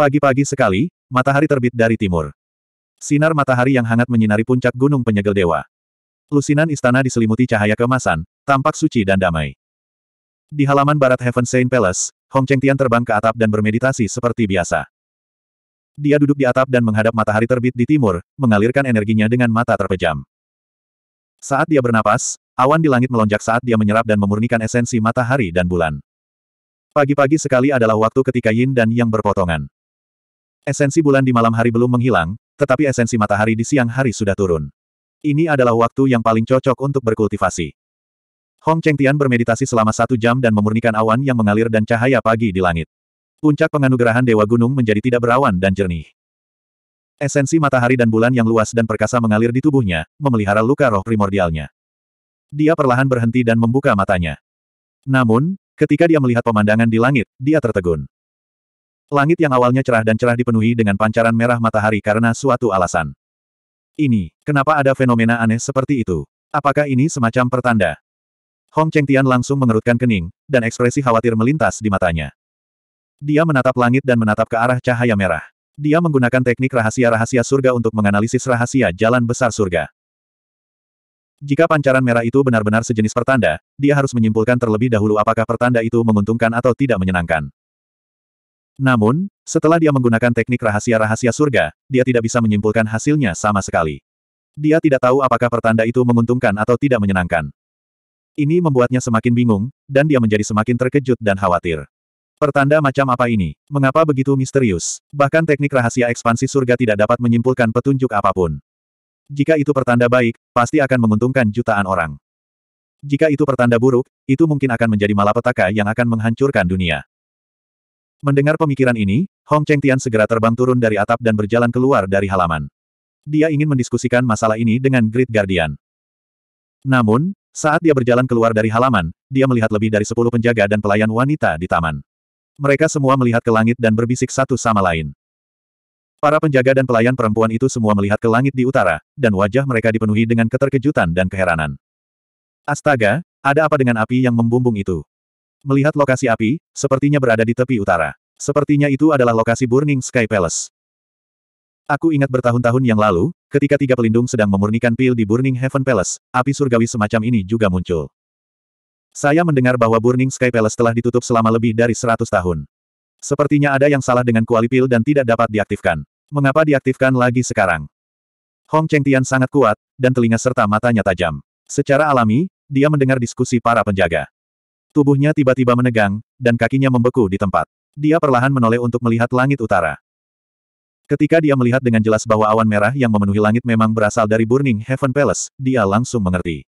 Pagi-pagi sekali, matahari terbit dari timur. Sinar matahari yang hangat menyinari puncak gunung penyegel dewa. Lusinan istana diselimuti cahaya kemasan, tampak suci dan damai. Di halaman barat Heaven Saint Palace, Hong Cheng Tian terbang ke atap dan bermeditasi seperti biasa. Dia duduk di atap dan menghadap matahari terbit di timur, mengalirkan energinya dengan mata terpejam. Saat dia bernapas, awan di langit melonjak saat dia menyerap dan memurnikan esensi matahari dan bulan. Pagi-pagi sekali adalah waktu ketika Yin dan Yang berpotongan. Esensi bulan di malam hari belum menghilang, tetapi esensi matahari di siang hari sudah turun. Ini adalah waktu yang paling cocok untuk berkultivasi. Hong Cheng Tian bermeditasi selama satu jam dan memurnikan awan yang mengalir dan cahaya pagi di langit. Puncak penganugerahan Dewa Gunung menjadi tidak berawan dan jernih. Esensi matahari dan bulan yang luas dan perkasa mengalir di tubuhnya, memelihara luka roh primordialnya. Dia perlahan berhenti dan membuka matanya. Namun, ketika dia melihat pemandangan di langit, dia tertegun. Langit yang awalnya cerah dan cerah dipenuhi dengan pancaran merah matahari karena suatu alasan. Ini, kenapa ada fenomena aneh seperti itu? Apakah ini semacam pertanda? Hong Cheng Tian langsung mengerutkan kening, dan ekspresi khawatir melintas di matanya. Dia menatap langit dan menatap ke arah cahaya merah. Dia menggunakan teknik rahasia-rahasia surga untuk menganalisis rahasia jalan besar surga. Jika pancaran merah itu benar-benar sejenis pertanda, dia harus menyimpulkan terlebih dahulu apakah pertanda itu menguntungkan atau tidak menyenangkan. Namun, setelah dia menggunakan teknik rahasia-rahasia surga, dia tidak bisa menyimpulkan hasilnya sama sekali. Dia tidak tahu apakah pertanda itu menguntungkan atau tidak menyenangkan. Ini membuatnya semakin bingung, dan dia menjadi semakin terkejut dan khawatir. Pertanda macam apa ini? Mengapa begitu misterius? Bahkan teknik rahasia ekspansi surga tidak dapat menyimpulkan petunjuk apapun. Jika itu pertanda baik, pasti akan menguntungkan jutaan orang. Jika itu pertanda buruk, itu mungkin akan menjadi malapetaka yang akan menghancurkan dunia. Mendengar pemikiran ini, Hong Cheng Tian segera terbang turun dari atap dan berjalan keluar dari halaman. Dia ingin mendiskusikan masalah ini dengan Great Guardian. Namun, saat dia berjalan keluar dari halaman, dia melihat lebih dari sepuluh penjaga dan pelayan wanita di taman. Mereka semua melihat ke langit dan berbisik satu sama lain. Para penjaga dan pelayan perempuan itu semua melihat ke langit di utara, dan wajah mereka dipenuhi dengan keterkejutan dan keheranan. Astaga, ada apa dengan api yang membumbung itu? Melihat lokasi api, sepertinya berada di tepi utara. Sepertinya itu adalah lokasi Burning Sky Palace. Aku ingat bertahun-tahun yang lalu, ketika tiga pelindung sedang memurnikan pil di Burning Heaven Palace, api surgawi semacam ini juga muncul. Saya mendengar bahwa Burning Sky Palace telah ditutup selama lebih dari 100 tahun. Sepertinya ada yang salah dengan kuali pil dan tidak dapat diaktifkan. Mengapa diaktifkan lagi sekarang? Hong Cheng Tian sangat kuat, dan telinga serta matanya tajam. Secara alami, dia mendengar diskusi para penjaga. Tubuhnya tiba-tiba menegang, dan kakinya membeku di tempat. Dia perlahan menoleh untuk melihat langit utara. Ketika dia melihat dengan jelas bahwa awan merah yang memenuhi langit memang berasal dari Burning Heaven Palace, dia langsung mengerti.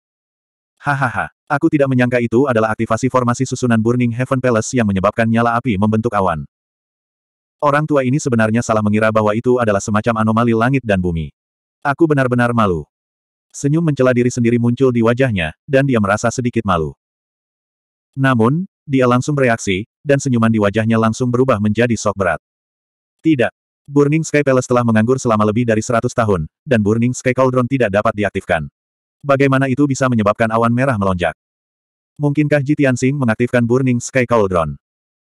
Hahaha, aku tidak menyangka itu adalah aktivasi formasi susunan Burning Heaven Palace yang menyebabkan nyala api membentuk awan. Orang tua ini sebenarnya salah mengira bahwa itu adalah semacam anomali langit dan bumi. Aku benar-benar malu. Senyum mencela diri sendiri muncul di wajahnya, dan dia merasa sedikit malu. Namun, dia langsung bereaksi, dan senyuman di wajahnya langsung berubah menjadi sok berat. Tidak. Burning Sky Palace telah menganggur selama lebih dari 100 tahun, dan Burning Sky Cauldron tidak dapat diaktifkan. Bagaimana itu bisa menyebabkan awan merah melonjak? Mungkinkah Jitian Sing mengaktifkan Burning Sky Cauldron?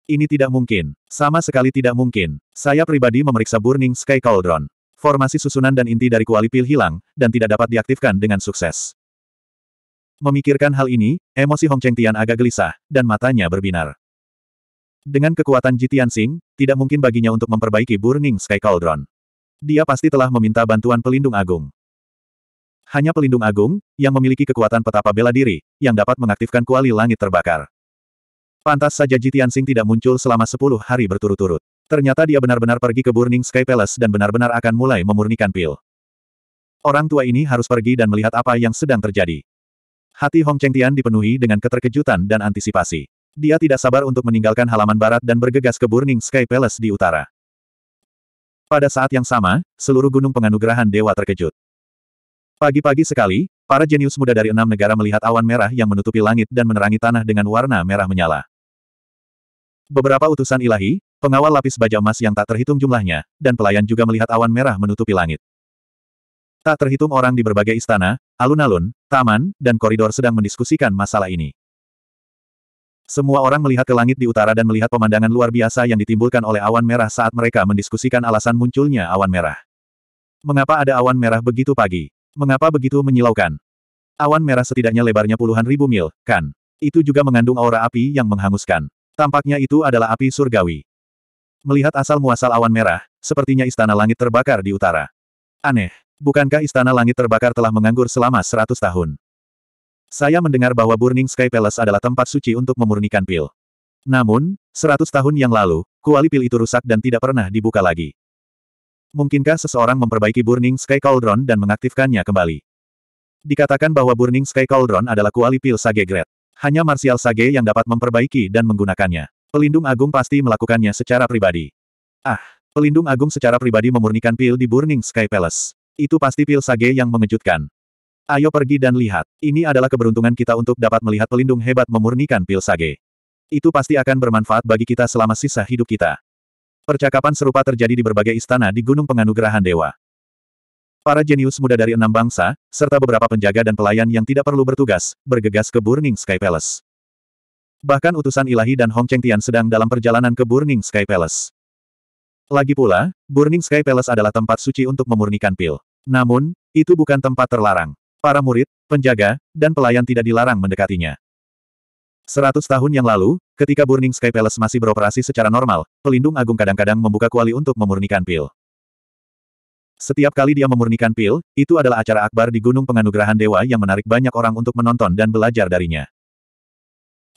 Ini tidak mungkin. Sama sekali tidak mungkin. Saya pribadi memeriksa Burning Sky Cauldron. Formasi susunan dan inti dari kuali pil hilang, dan tidak dapat diaktifkan dengan sukses. Memikirkan hal ini, emosi Hong Cheng Tian agak gelisah, dan matanya berbinar. Dengan kekuatan Jitian Sing, tidak mungkin baginya untuk memperbaiki Burning Sky Cauldron. Dia pasti telah meminta bantuan pelindung agung. Hanya pelindung agung, yang memiliki kekuatan petapa bela diri, yang dapat mengaktifkan kuali langit terbakar. Pantas saja Jitian Sing tidak muncul selama 10 hari berturut-turut. Ternyata dia benar-benar pergi ke Burning Sky Palace dan benar-benar akan mulai memurnikan pil. Orang tua ini harus pergi dan melihat apa yang sedang terjadi. Hati Hong Chengtian dipenuhi dengan keterkejutan dan antisipasi. Dia tidak sabar untuk meninggalkan halaman barat dan bergegas ke Burning Sky Palace di utara. Pada saat yang sama, seluruh gunung penganugerahan dewa terkejut. Pagi-pagi sekali, para jenius muda dari enam negara melihat awan merah yang menutupi langit dan menerangi tanah dengan warna merah menyala. Beberapa utusan ilahi, pengawal lapis baja emas yang tak terhitung jumlahnya, dan pelayan juga melihat awan merah menutupi langit. Tak terhitung orang di berbagai istana, alun-alun, taman, dan koridor sedang mendiskusikan masalah ini. Semua orang melihat ke langit di utara dan melihat pemandangan luar biasa yang ditimbulkan oleh awan merah saat mereka mendiskusikan alasan munculnya awan merah. Mengapa ada awan merah begitu pagi? Mengapa begitu menyilaukan? Awan merah setidaknya lebarnya puluhan ribu mil, kan? Itu juga mengandung aura api yang menghanguskan. Tampaknya itu adalah api surgawi. Melihat asal-muasal awan merah, sepertinya istana langit terbakar di utara. Aneh, Bukankah Istana Langit Terbakar telah menganggur selama seratus tahun? Saya mendengar bahwa Burning Sky Palace adalah tempat suci untuk memurnikan pil. Namun, seratus tahun yang lalu, kuali pil itu rusak dan tidak pernah dibuka lagi. Mungkinkah seseorang memperbaiki Burning Sky Cauldron dan mengaktifkannya kembali? Dikatakan bahwa Burning Sky Cauldron adalah kuali pil Sage Great. Hanya Martial Sage yang dapat memperbaiki dan menggunakannya. Pelindung Agung pasti melakukannya secara pribadi. Ah, Pelindung Agung secara pribadi memurnikan pil di Burning Sky Palace. Itu pasti pil sage yang mengejutkan. Ayo pergi dan lihat. Ini adalah keberuntungan kita untuk dapat melihat pelindung hebat memurnikan pil sage. Itu pasti akan bermanfaat bagi kita selama sisa hidup kita. Percakapan serupa terjadi di berbagai istana di Gunung Penganugerahan Dewa. Para jenius muda dari enam bangsa, serta beberapa penjaga dan pelayan yang tidak perlu bertugas, bergegas ke Burning Sky Palace. Bahkan utusan ilahi dan Hong Cheng Tian sedang dalam perjalanan ke Burning Sky Palace. Lagi pula, Burning Sky Palace adalah tempat suci untuk memurnikan pil. Namun, itu bukan tempat terlarang. Para murid, penjaga, dan pelayan tidak dilarang mendekatinya. Seratus tahun yang lalu, ketika Burning Sky Palace masih beroperasi secara normal, pelindung agung kadang-kadang membuka kuali untuk memurnikan pil. Setiap kali dia memurnikan pil, itu adalah acara akbar di Gunung Penganugerahan Dewa yang menarik banyak orang untuk menonton dan belajar darinya.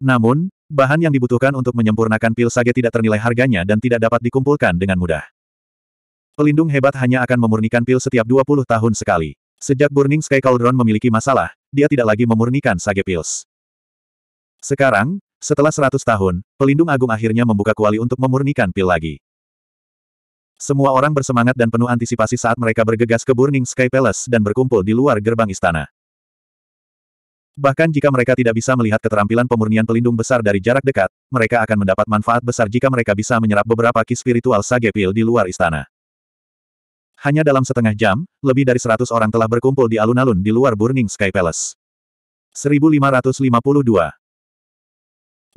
Namun, bahan yang dibutuhkan untuk menyempurnakan pil sage tidak ternilai harganya dan tidak dapat dikumpulkan dengan mudah. Pelindung hebat hanya akan memurnikan pil setiap 20 tahun sekali. Sejak Burning Sky Cauldron memiliki masalah, dia tidak lagi memurnikan Sage Pills. Sekarang, setelah 100 tahun, Pelindung Agung akhirnya membuka kuali untuk memurnikan pil lagi. Semua orang bersemangat dan penuh antisipasi saat mereka bergegas ke Burning Sky Palace dan berkumpul di luar gerbang istana. Bahkan jika mereka tidak bisa melihat keterampilan pemurnian pelindung besar dari jarak dekat, mereka akan mendapat manfaat besar jika mereka bisa menyerap beberapa ki spiritual sage pil di luar istana hanya dalam setengah jam, lebih dari seratus orang telah berkumpul di alun-alun di luar Burning Sky Palace. 1552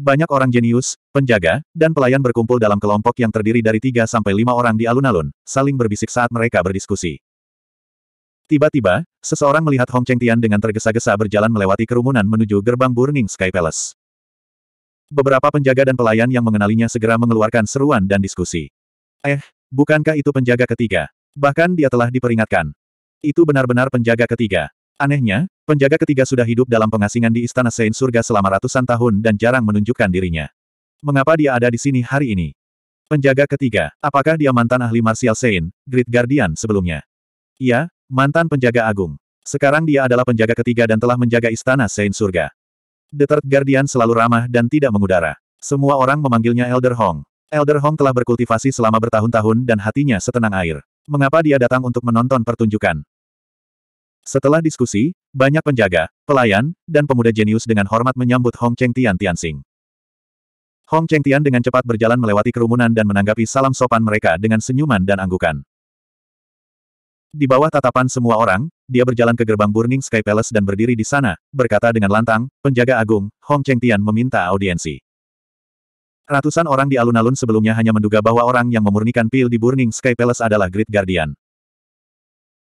Banyak orang jenius, penjaga, dan pelayan berkumpul dalam kelompok yang terdiri dari 3 sampai 5 orang di alun-alun, saling berbisik saat mereka berdiskusi. Tiba-tiba, seseorang melihat Hong Cheng Tian dengan tergesa-gesa berjalan melewati kerumunan menuju gerbang Burning Sky Palace. Beberapa penjaga dan pelayan yang mengenalinya segera mengeluarkan seruan dan diskusi. Eh, bukankah itu penjaga ketiga? Bahkan dia telah diperingatkan. Itu benar-benar penjaga ketiga. Anehnya, penjaga ketiga sudah hidup dalam pengasingan di Istana Sein Surga selama ratusan tahun dan jarang menunjukkan dirinya. Mengapa dia ada di sini hari ini? Penjaga ketiga, apakah dia mantan ahli martial Sein, Great Guardian sebelumnya? Iya, mantan penjaga agung. Sekarang dia adalah penjaga ketiga dan telah menjaga Istana Sein Surga. The Third Guardian selalu ramah dan tidak mengudara. Semua orang memanggilnya Elder Hong. Elder Hong telah berkultivasi selama bertahun-tahun dan hatinya setenang air mengapa dia datang untuk menonton pertunjukan. Setelah diskusi, banyak penjaga, pelayan, dan pemuda jenius dengan hormat menyambut Hong Cheng Tian Tianxing. Hong Cheng Tian dengan cepat berjalan melewati kerumunan dan menanggapi salam sopan mereka dengan senyuman dan anggukan. Di bawah tatapan semua orang, dia berjalan ke gerbang Burning Sky Palace dan berdiri di sana, berkata dengan lantang, penjaga agung, Hong Cheng Tian meminta audiensi. Ratusan orang di alun-alun sebelumnya hanya menduga bahwa orang yang memurnikan pil di Burning Sky Palace adalah Great Guardian.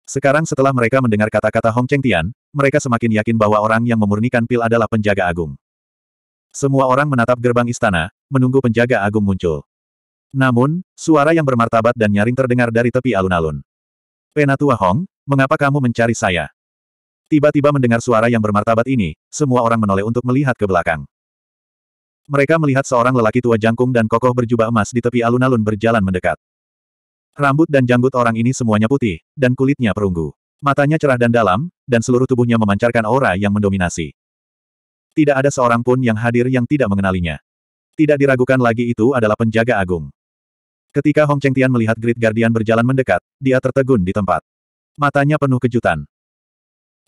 Sekarang setelah mereka mendengar kata-kata Hong Cheng Tian, mereka semakin yakin bahwa orang yang memurnikan pil adalah penjaga agung. Semua orang menatap gerbang istana, menunggu penjaga agung muncul. Namun, suara yang bermartabat dan nyaring terdengar dari tepi alun-alun. Penatua Hong, mengapa kamu mencari saya? Tiba-tiba mendengar suara yang bermartabat ini, semua orang menoleh untuk melihat ke belakang. Mereka melihat seorang lelaki tua jangkung dan kokoh berjubah emas di tepi alun-alun berjalan mendekat. Rambut dan janggut orang ini semuanya putih, dan kulitnya perunggu. Matanya cerah dan dalam, dan seluruh tubuhnya memancarkan aura yang mendominasi. Tidak ada seorang pun yang hadir yang tidak mengenalinya. Tidak diragukan lagi itu adalah penjaga agung. Ketika Hong Cheng Tian melihat Great Guardian berjalan mendekat, dia tertegun di tempat. Matanya penuh kejutan.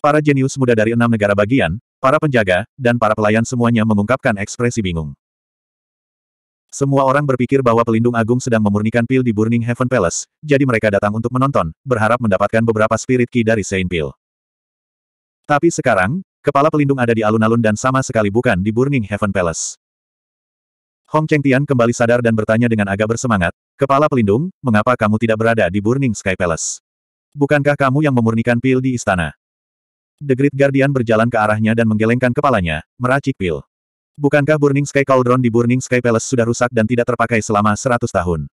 Para jenius muda dari enam negara bagian, para penjaga, dan para pelayan semuanya mengungkapkan ekspresi bingung. Semua orang berpikir bahwa pelindung agung sedang memurnikan pil di Burning Heaven Palace, jadi mereka datang untuk menonton, berharap mendapatkan beberapa spirit key dari Saint Pil. Tapi sekarang, kepala pelindung ada di alun-alun dan sama sekali bukan di Burning Heaven Palace. Hong Cheng Tian kembali sadar dan bertanya dengan agak bersemangat, Kepala pelindung, mengapa kamu tidak berada di Burning Sky Palace? Bukankah kamu yang memurnikan pil di istana? The Great Guardian berjalan ke arahnya dan menggelengkan kepalanya, meracik pil. Bukankah Burning Sky Cauldron di Burning Sky Palace sudah rusak dan tidak terpakai selama 100 tahun?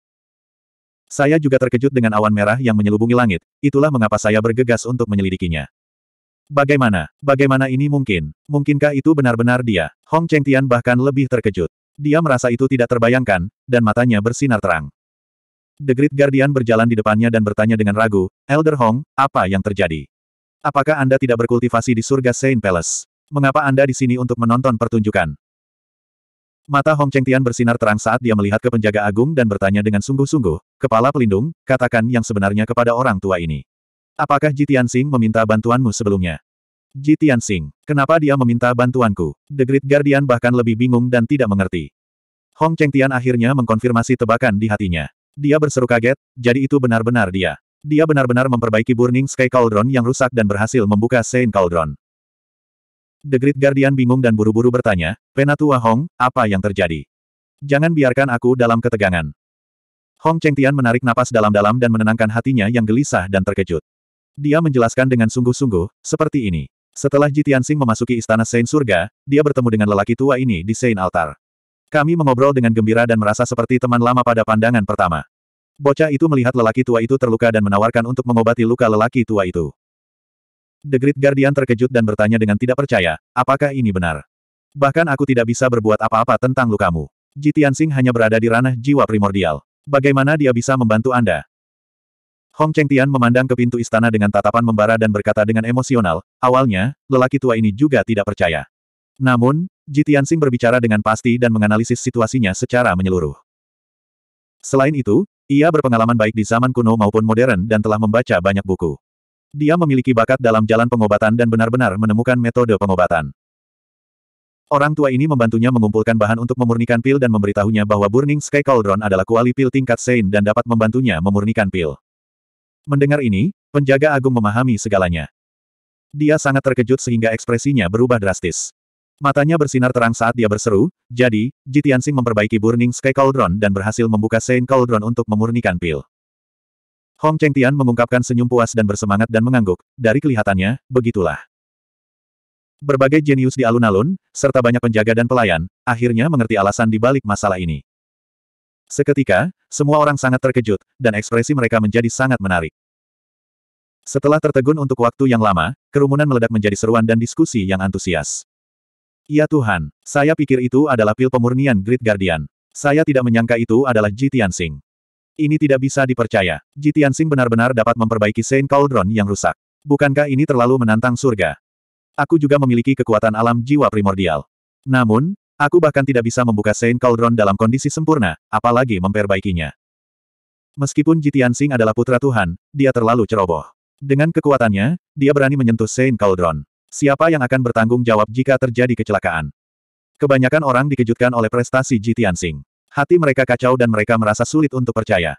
Saya juga terkejut dengan awan merah yang menyelubungi langit, itulah mengapa saya bergegas untuk menyelidikinya. Bagaimana? Bagaimana ini mungkin? Mungkinkah itu benar-benar dia? Hong Cheng Tian bahkan lebih terkejut. Dia merasa itu tidak terbayangkan, dan matanya bersinar terang. The Great Guardian berjalan di depannya dan bertanya dengan ragu, Elder Hong, apa yang terjadi? Apakah Anda tidak berkultivasi di surga Saint Palace? Mengapa Anda di sini untuk menonton pertunjukan? Mata Hong Cheng Tian bersinar terang saat dia melihat ke penjaga agung dan bertanya dengan sungguh-sungguh, Kepala pelindung, katakan yang sebenarnya kepada orang tua ini. Apakah Ji Tianxing meminta bantuanmu sebelumnya? Ji Tianxing, kenapa dia meminta bantuanku? The Great Guardian bahkan lebih bingung dan tidak mengerti. Hong Cheng Tian akhirnya mengkonfirmasi tebakan di hatinya. Dia berseru kaget, jadi itu benar-benar dia. Dia benar-benar memperbaiki Burning Sky Cauldron yang rusak dan berhasil membuka Saint Cauldron. The Great Guardian bingung dan buru-buru bertanya, Penatua Hong, apa yang terjadi? Jangan biarkan aku dalam ketegangan. Hong Chengtian menarik napas dalam-dalam dan menenangkan hatinya yang gelisah dan terkejut. Dia menjelaskan dengan sungguh-sungguh, seperti ini. Setelah Jitiansing memasuki istana Saint Surga, dia bertemu dengan lelaki tua ini di Saint Altar. Kami mengobrol dengan gembira dan merasa seperti teman lama pada pandangan pertama. Bocah itu melihat lelaki tua itu terluka dan menawarkan untuk mengobati luka lelaki tua itu. The Great Guardian terkejut dan bertanya dengan tidak percaya, apakah ini benar? Bahkan aku tidak bisa berbuat apa-apa tentang lukamu. Jitian Singh hanya berada di ranah jiwa primordial. Bagaimana dia bisa membantu Anda? Hong Cheng Tian memandang ke pintu istana dengan tatapan membara dan berkata dengan emosional, awalnya, lelaki tua ini juga tidak percaya. Namun, Jitian Singh berbicara dengan pasti dan menganalisis situasinya secara menyeluruh. Selain itu, ia berpengalaman baik di zaman kuno maupun modern dan telah membaca banyak buku. Dia memiliki bakat dalam jalan pengobatan dan benar-benar menemukan metode pengobatan. Orang tua ini membantunya mengumpulkan bahan untuk memurnikan pil dan memberitahunya bahwa Burning Sky Cauldron adalah kuali pil tingkat Sein dan dapat membantunya memurnikan pil. Mendengar ini, penjaga agung memahami segalanya. Dia sangat terkejut sehingga ekspresinya berubah drastis. Matanya bersinar terang saat dia berseru, jadi, Jitiansing memperbaiki Burning Sky Cauldron dan berhasil membuka Saint Cauldron untuk memurnikan pil. Hong Cheng Tian mengungkapkan senyum puas dan bersemangat dan mengangguk, dari kelihatannya, begitulah. Berbagai jenius di alun-alun, serta banyak penjaga dan pelayan, akhirnya mengerti alasan di balik masalah ini. Seketika, semua orang sangat terkejut, dan ekspresi mereka menjadi sangat menarik. Setelah tertegun untuk waktu yang lama, kerumunan meledak menjadi seruan dan diskusi yang antusias. Ya Tuhan, saya pikir itu adalah pil pemurnian Great Guardian. Saya tidak menyangka itu adalah Ji Singh. Ini tidak bisa dipercaya. Ji Singh benar-benar dapat memperbaiki Saint Cauldron yang rusak. Bukankah ini terlalu menantang surga? Aku juga memiliki kekuatan alam jiwa primordial. Namun, aku bahkan tidak bisa membuka Saint Cauldron dalam kondisi sempurna, apalagi memperbaikinya. Meskipun Jitian Singh adalah putra Tuhan, dia terlalu ceroboh. Dengan kekuatannya, dia berani menyentuh Saint Cauldron. Siapa yang akan bertanggung jawab jika terjadi kecelakaan? Kebanyakan orang dikejutkan oleh prestasi Ji Tianxing. Hati mereka kacau dan mereka merasa sulit untuk percaya.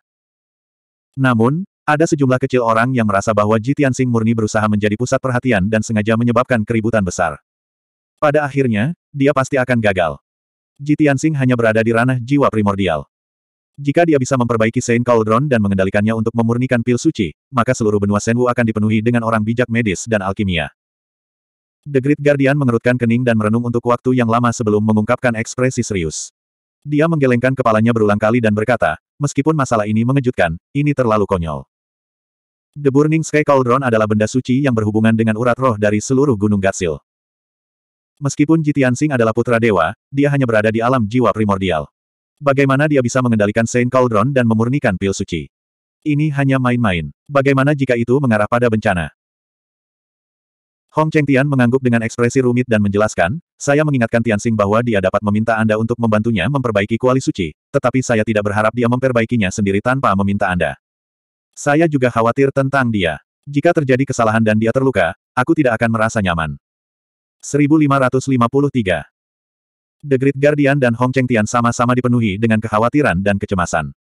Namun, ada sejumlah kecil orang yang merasa bahwa Ji Tianxing murni berusaha menjadi pusat perhatian dan sengaja menyebabkan keributan besar. Pada akhirnya, dia pasti akan gagal. Ji Tianxing hanya berada di ranah jiwa primordial. Jika dia bisa memperbaiki Saint Cauldron dan mengendalikannya untuk memurnikan pil suci, maka seluruh benua Senwu akan dipenuhi dengan orang bijak medis dan alkimia. The Great Guardian mengerutkan kening dan merenung untuk waktu yang lama sebelum mengungkapkan ekspresi serius. Dia menggelengkan kepalanya berulang kali dan berkata, meskipun masalah ini mengejutkan, ini terlalu konyol. The Burning Sky Cauldron adalah benda suci yang berhubungan dengan urat roh dari seluruh Gunung Gatsil. Meskipun Jitian Singh adalah putra dewa, dia hanya berada di alam jiwa primordial. Bagaimana dia bisa mengendalikan Saint Cauldron dan memurnikan pil suci? Ini hanya main-main. Bagaimana jika itu mengarah pada bencana? Hong Cheng Tian mengangguk dengan ekspresi rumit dan menjelaskan, saya mengingatkan Tian Xing bahwa dia dapat meminta Anda untuk membantunya memperbaiki kuali suci, tetapi saya tidak berharap dia memperbaikinya sendiri tanpa meminta Anda. Saya juga khawatir tentang dia. Jika terjadi kesalahan dan dia terluka, aku tidak akan merasa nyaman. 1553 The Great Guardian dan Hong Cheng Tian sama-sama dipenuhi dengan kekhawatiran dan kecemasan.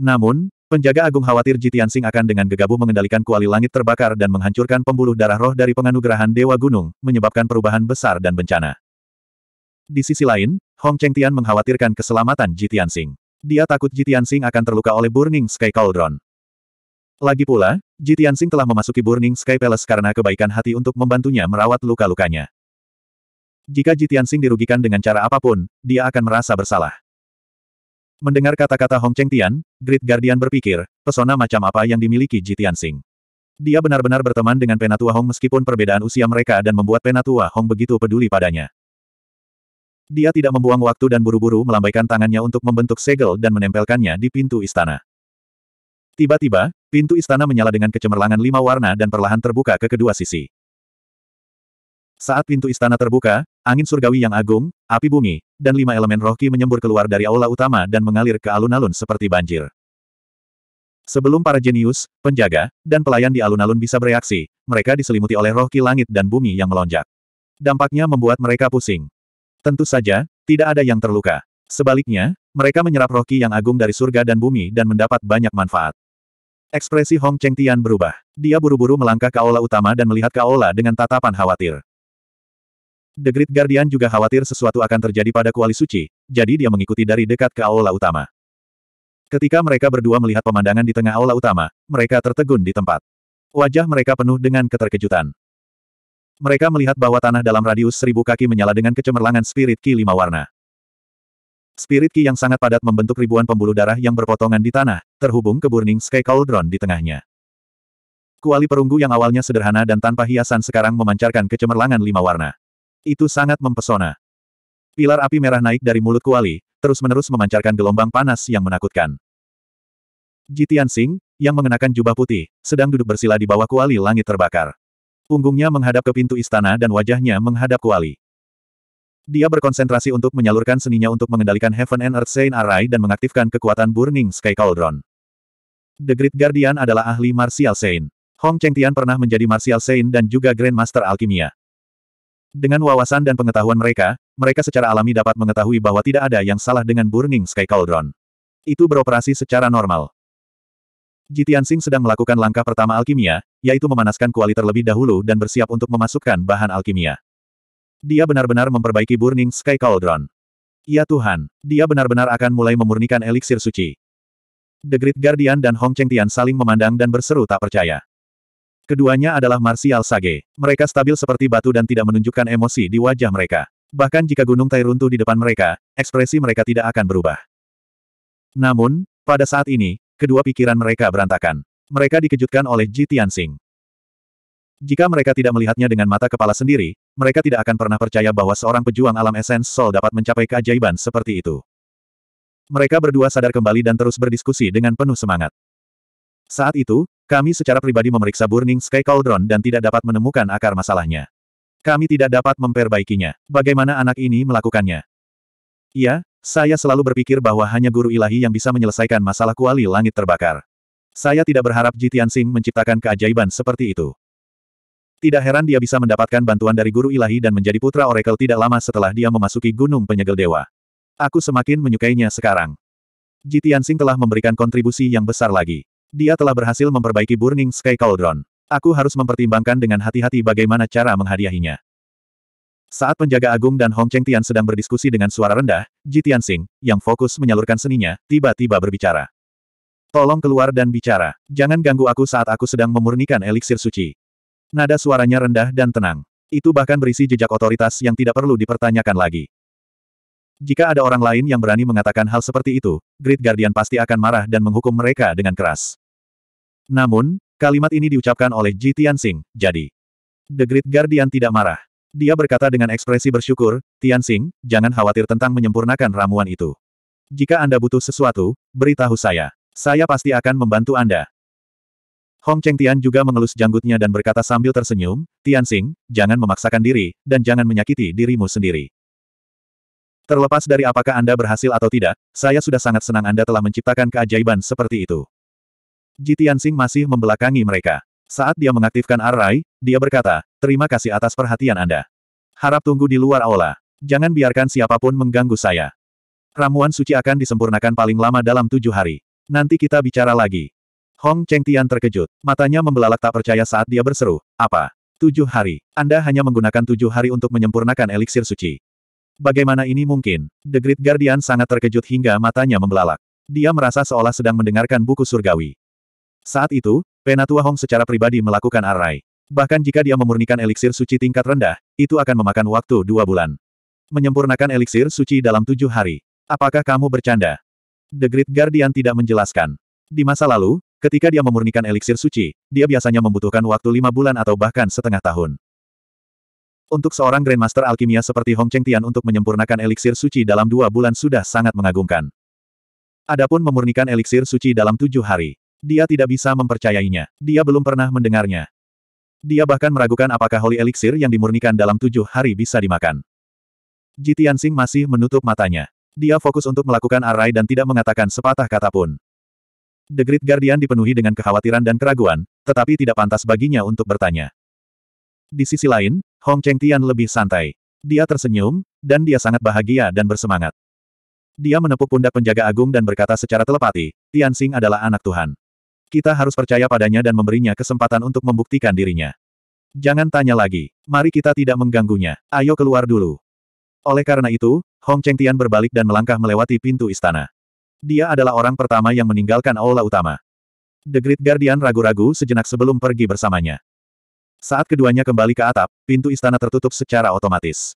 Namun, Penjaga agung khawatir Jitian Sing akan dengan gegabah mengendalikan kuali langit terbakar dan menghancurkan pembuluh darah roh dari penganugerahan Dewa Gunung, menyebabkan perubahan besar dan bencana. Di sisi lain, Hong Cheng Tian mengkhawatirkan keselamatan Jitian Sing. Dia takut Jitian Sing akan terluka oleh Burning Sky Cauldron. Lagi pula, Jitian Sing telah memasuki Burning Sky Palace karena kebaikan hati untuk membantunya merawat luka-lukanya. Jika Jitian Sing dirugikan dengan cara apapun, dia akan merasa bersalah. Mendengar kata-kata Hong Cheng Tian, Great Guardian berpikir, pesona macam apa yang dimiliki Ji Tian Xing. Dia benar-benar berteman dengan Penatua Hong meskipun perbedaan usia mereka dan membuat Penatua Hong begitu peduli padanya. Dia tidak membuang waktu dan buru-buru melambaikan tangannya untuk membentuk segel dan menempelkannya di pintu istana. Tiba-tiba, pintu istana menyala dengan kecemerlangan lima warna dan perlahan terbuka ke kedua sisi. Saat pintu istana terbuka, angin surgawi yang agung, api bumi, dan lima elemen rohki menyembur keluar dari aula utama dan mengalir ke alun-alun seperti banjir. Sebelum para jenius, penjaga, dan pelayan di alun-alun bisa bereaksi, mereka diselimuti oleh rohki langit dan bumi yang melonjak. Dampaknya membuat mereka pusing. Tentu saja, tidak ada yang terluka. Sebaliknya, mereka menyerap rohki yang agung dari surga dan bumi dan mendapat banyak manfaat. Ekspresi Hong Cheng Tian berubah. Dia buru-buru melangkah ke aula utama dan melihat ke aula dengan tatapan khawatir. The Great Guardian juga khawatir sesuatu akan terjadi pada kuali suci, jadi dia mengikuti dari dekat ke aula utama. Ketika mereka berdua melihat pemandangan di tengah aula utama, mereka tertegun di tempat. Wajah mereka penuh dengan keterkejutan. Mereka melihat bahwa tanah dalam radius seribu kaki menyala dengan kecemerlangan spirit ki lima warna. Spirit ki yang sangat padat membentuk ribuan pembuluh darah yang berpotongan di tanah, terhubung ke Burning Sky Cauldron di tengahnya. Kuali perunggu yang awalnya sederhana dan tanpa hiasan sekarang memancarkan kecemerlangan lima warna. Itu sangat mempesona. Pilar api merah naik dari mulut kuali, terus-menerus memancarkan gelombang panas yang menakutkan. Jitian Singh, yang mengenakan jubah putih, sedang duduk bersila di bawah kuali langit terbakar. Punggungnya menghadap ke pintu istana dan wajahnya menghadap kuali. Dia berkonsentrasi untuk menyalurkan seninya untuk mengendalikan Heaven and Earth Saint Arai dan mengaktifkan kekuatan Burning Sky Cauldron. The Great Guardian adalah ahli Martial Saint. Hong Cheng Tian pernah menjadi Martial Saint dan juga Grandmaster Alkimia. Dengan wawasan dan pengetahuan mereka, mereka secara alami dapat mengetahui bahwa tidak ada yang salah dengan Burning Sky Cauldron. Itu beroperasi secara normal. Jitian Sing sedang melakukan langkah pertama alkimia, yaitu memanaskan kuali terlebih dahulu dan bersiap untuk memasukkan bahan alkimia. Dia benar-benar memperbaiki Burning Sky Cauldron. Ya Tuhan, dia benar-benar akan mulai memurnikan eliksir suci. The Great Guardian dan Hong Cheng Tian saling memandang dan berseru tak percaya. Keduanya adalah Marsial Sage. Mereka stabil seperti batu dan tidak menunjukkan emosi di wajah mereka. Bahkan jika gunung Tai runtuh di depan mereka, ekspresi mereka tidak akan berubah. Namun, pada saat ini, kedua pikiran mereka berantakan. Mereka dikejutkan oleh Ji Tianxing. Jika mereka tidak melihatnya dengan mata kepala sendiri, mereka tidak akan pernah percaya bahwa seorang pejuang alam esens Sol dapat mencapai keajaiban seperti itu. Mereka berdua sadar kembali dan terus berdiskusi dengan penuh semangat. Saat itu, kami secara pribadi memeriksa Burning Sky Cauldron dan tidak dapat menemukan akar masalahnya. Kami tidak dapat memperbaikinya. Bagaimana anak ini melakukannya? Ya, saya selalu berpikir bahwa hanya guru ilahi yang bisa menyelesaikan masalah kuali langit terbakar. Saya tidak berharap Jitian Sing menciptakan keajaiban seperti itu. Tidak heran dia bisa mendapatkan bantuan dari guru ilahi dan menjadi putra Oracle tidak lama setelah dia memasuki Gunung Penyegel Dewa. Aku semakin menyukainya sekarang. Jitian Sing telah memberikan kontribusi yang besar lagi. Dia telah berhasil memperbaiki Burning Sky Cauldron. Aku harus mempertimbangkan dengan hati-hati bagaimana cara menghadiahinya. Saat penjaga agung dan Hong Cheng Tian sedang berdiskusi dengan suara rendah, Ji Xing, yang fokus menyalurkan seninya, tiba-tiba berbicara. Tolong keluar dan bicara. Jangan ganggu aku saat aku sedang memurnikan eliksir suci. Nada suaranya rendah dan tenang. Itu bahkan berisi jejak otoritas yang tidak perlu dipertanyakan lagi. Jika ada orang lain yang berani mengatakan hal seperti itu, Great Guardian pasti akan marah dan menghukum mereka dengan keras. Namun, kalimat ini diucapkan oleh Ji Tianxing, jadi. The Great Guardian tidak marah. Dia berkata dengan ekspresi bersyukur, Tianxing, jangan khawatir tentang menyempurnakan ramuan itu. Jika Anda butuh sesuatu, beritahu saya. Saya pasti akan membantu Anda. Hong Cheng Tian juga mengelus janggutnya dan berkata sambil tersenyum, Tianxing, jangan memaksakan diri, dan jangan menyakiti dirimu sendiri. Terlepas dari apakah Anda berhasil atau tidak, saya sudah sangat senang Anda telah menciptakan keajaiban seperti itu. Jitian Tianxing masih membelakangi mereka. Saat dia mengaktifkan arai, dia berkata, terima kasih atas perhatian Anda. Harap tunggu di luar aula. Jangan biarkan siapapun mengganggu saya. Ramuan suci akan disempurnakan paling lama dalam tujuh hari. Nanti kita bicara lagi. Hong Cheng Tian terkejut. Matanya membelalak tak percaya saat dia berseru, apa? Tujuh hari. Anda hanya menggunakan tujuh hari untuk menyempurnakan eliksir suci. Bagaimana ini mungkin? The Great Guardian sangat terkejut hingga matanya membelalak. Dia merasa seolah sedang mendengarkan buku surgawi. Saat itu, Penatua Hong secara pribadi melakukan arai. Bahkan jika dia memurnikan eliksir suci tingkat rendah, itu akan memakan waktu dua bulan. Menyempurnakan eliksir suci dalam tujuh hari. Apakah kamu bercanda? The Great Guardian tidak menjelaskan. Di masa lalu, ketika dia memurnikan eliksir suci, dia biasanya membutuhkan waktu lima bulan atau bahkan setengah tahun. Untuk seorang Grandmaster Alkimia seperti Hong Cheng Tian untuk menyempurnakan eliksir suci dalam dua bulan sudah sangat mengagumkan. Adapun memurnikan eliksir suci dalam tujuh hari. Dia tidak bisa mempercayainya. Dia belum pernah mendengarnya. Dia bahkan meragukan apakah holy elixir yang dimurnikan dalam tujuh hari bisa dimakan. Jitian Sing masih menutup matanya. Dia fokus untuk melakukan arai dan tidak mengatakan sepatah kata pun. The Great Guardian dipenuhi dengan kekhawatiran dan keraguan, tetapi tidak pantas baginya untuk bertanya. Di sisi lain, Hong Cheng Tian lebih santai. Dia tersenyum, dan dia sangat bahagia dan bersemangat. Dia menepuk pundak penjaga agung dan berkata secara telepati, Tian Xing adalah anak Tuhan. Kita harus percaya padanya dan memberinya kesempatan untuk membuktikan dirinya. Jangan tanya lagi. Mari kita tidak mengganggunya. Ayo keluar dulu. Oleh karena itu, Hong Cheng Tian berbalik dan melangkah melewati pintu istana. Dia adalah orang pertama yang meninggalkan aula utama. The Great Guardian ragu-ragu sejenak sebelum pergi bersamanya. Saat keduanya kembali ke atap, pintu istana tertutup secara otomatis.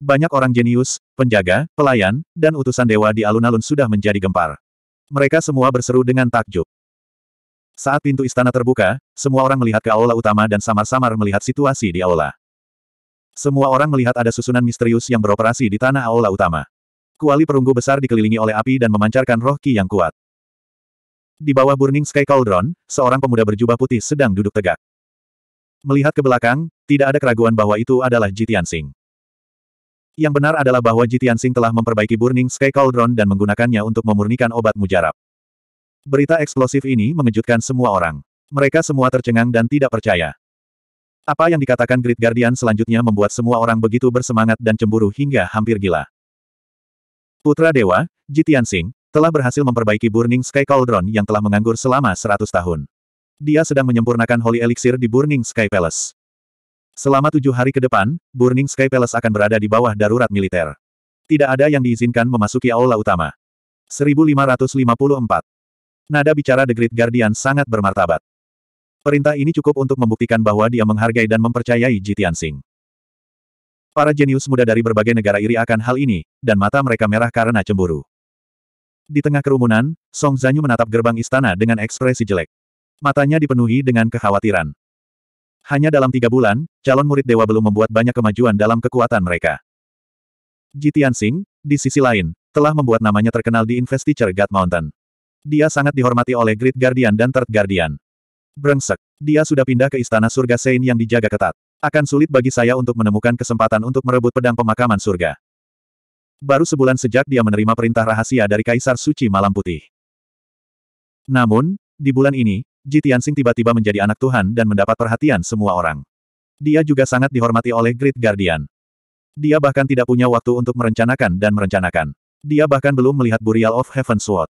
Banyak orang jenius, penjaga, pelayan, dan utusan dewa di alun-alun sudah menjadi gempar. Mereka semua berseru dengan takjub. Saat pintu istana terbuka, semua orang melihat ke aula utama dan samar-samar melihat situasi di aula. Semua orang melihat ada susunan misterius yang beroperasi di tanah aula utama. Kuali perunggu besar dikelilingi oleh api dan memancarkan roh ki yang kuat. Di bawah Burning Sky Cauldron, seorang pemuda berjubah putih sedang duduk tegak. Melihat ke belakang, tidak ada keraguan bahwa itu adalah Jitian Sing. Yang benar adalah bahwa Jitian Sing telah memperbaiki Burning Sky Cauldron dan menggunakannya untuk memurnikan obat mujarab. Berita eksplosif ini mengejutkan semua orang. Mereka semua tercengang dan tidak percaya. Apa yang dikatakan Great Guardian selanjutnya membuat semua orang begitu bersemangat dan cemburu hingga hampir gila. Putra Dewa, Jitian Singh, telah berhasil memperbaiki Burning Sky Cauldron yang telah menganggur selama 100 tahun. Dia sedang menyempurnakan Holy Elixir di Burning Sky Palace. Selama tujuh hari ke depan, Burning Sky Palace akan berada di bawah darurat militer. Tidak ada yang diizinkan memasuki aula utama. 1554 Nada bicara The Great Guardian sangat bermartabat. Perintah ini cukup untuk membuktikan bahwa dia menghargai dan mempercayai Jitian Sing. Para jenius muda dari berbagai negara iri akan hal ini, dan mata mereka merah karena cemburu. Di tengah kerumunan, Song Zanyu menatap gerbang istana dengan ekspresi jelek. Matanya dipenuhi dengan kekhawatiran. Hanya dalam tiga bulan, calon murid dewa belum membuat banyak kemajuan dalam kekuatan mereka. Jitian Sing, di sisi lain, telah membuat namanya terkenal di Investiture God Mountain. Dia sangat dihormati oleh Great Guardian dan Third Guardian. Brengsek. Dia sudah pindah ke istana surga Sein yang dijaga ketat. Akan sulit bagi saya untuk menemukan kesempatan untuk merebut pedang pemakaman surga. Baru sebulan sejak dia menerima perintah rahasia dari Kaisar Suci Malam Putih. Namun, di bulan ini, Ji Tianxing tiba-tiba menjadi anak Tuhan dan mendapat perhatian semua orang. Dia juga sangat dihormati oleh Great Guardian. Dia bahkan tidak punya waktu untuk merencanakan dan merencanakan. Dia bahkan belum melihat Burial of Heaven Sword.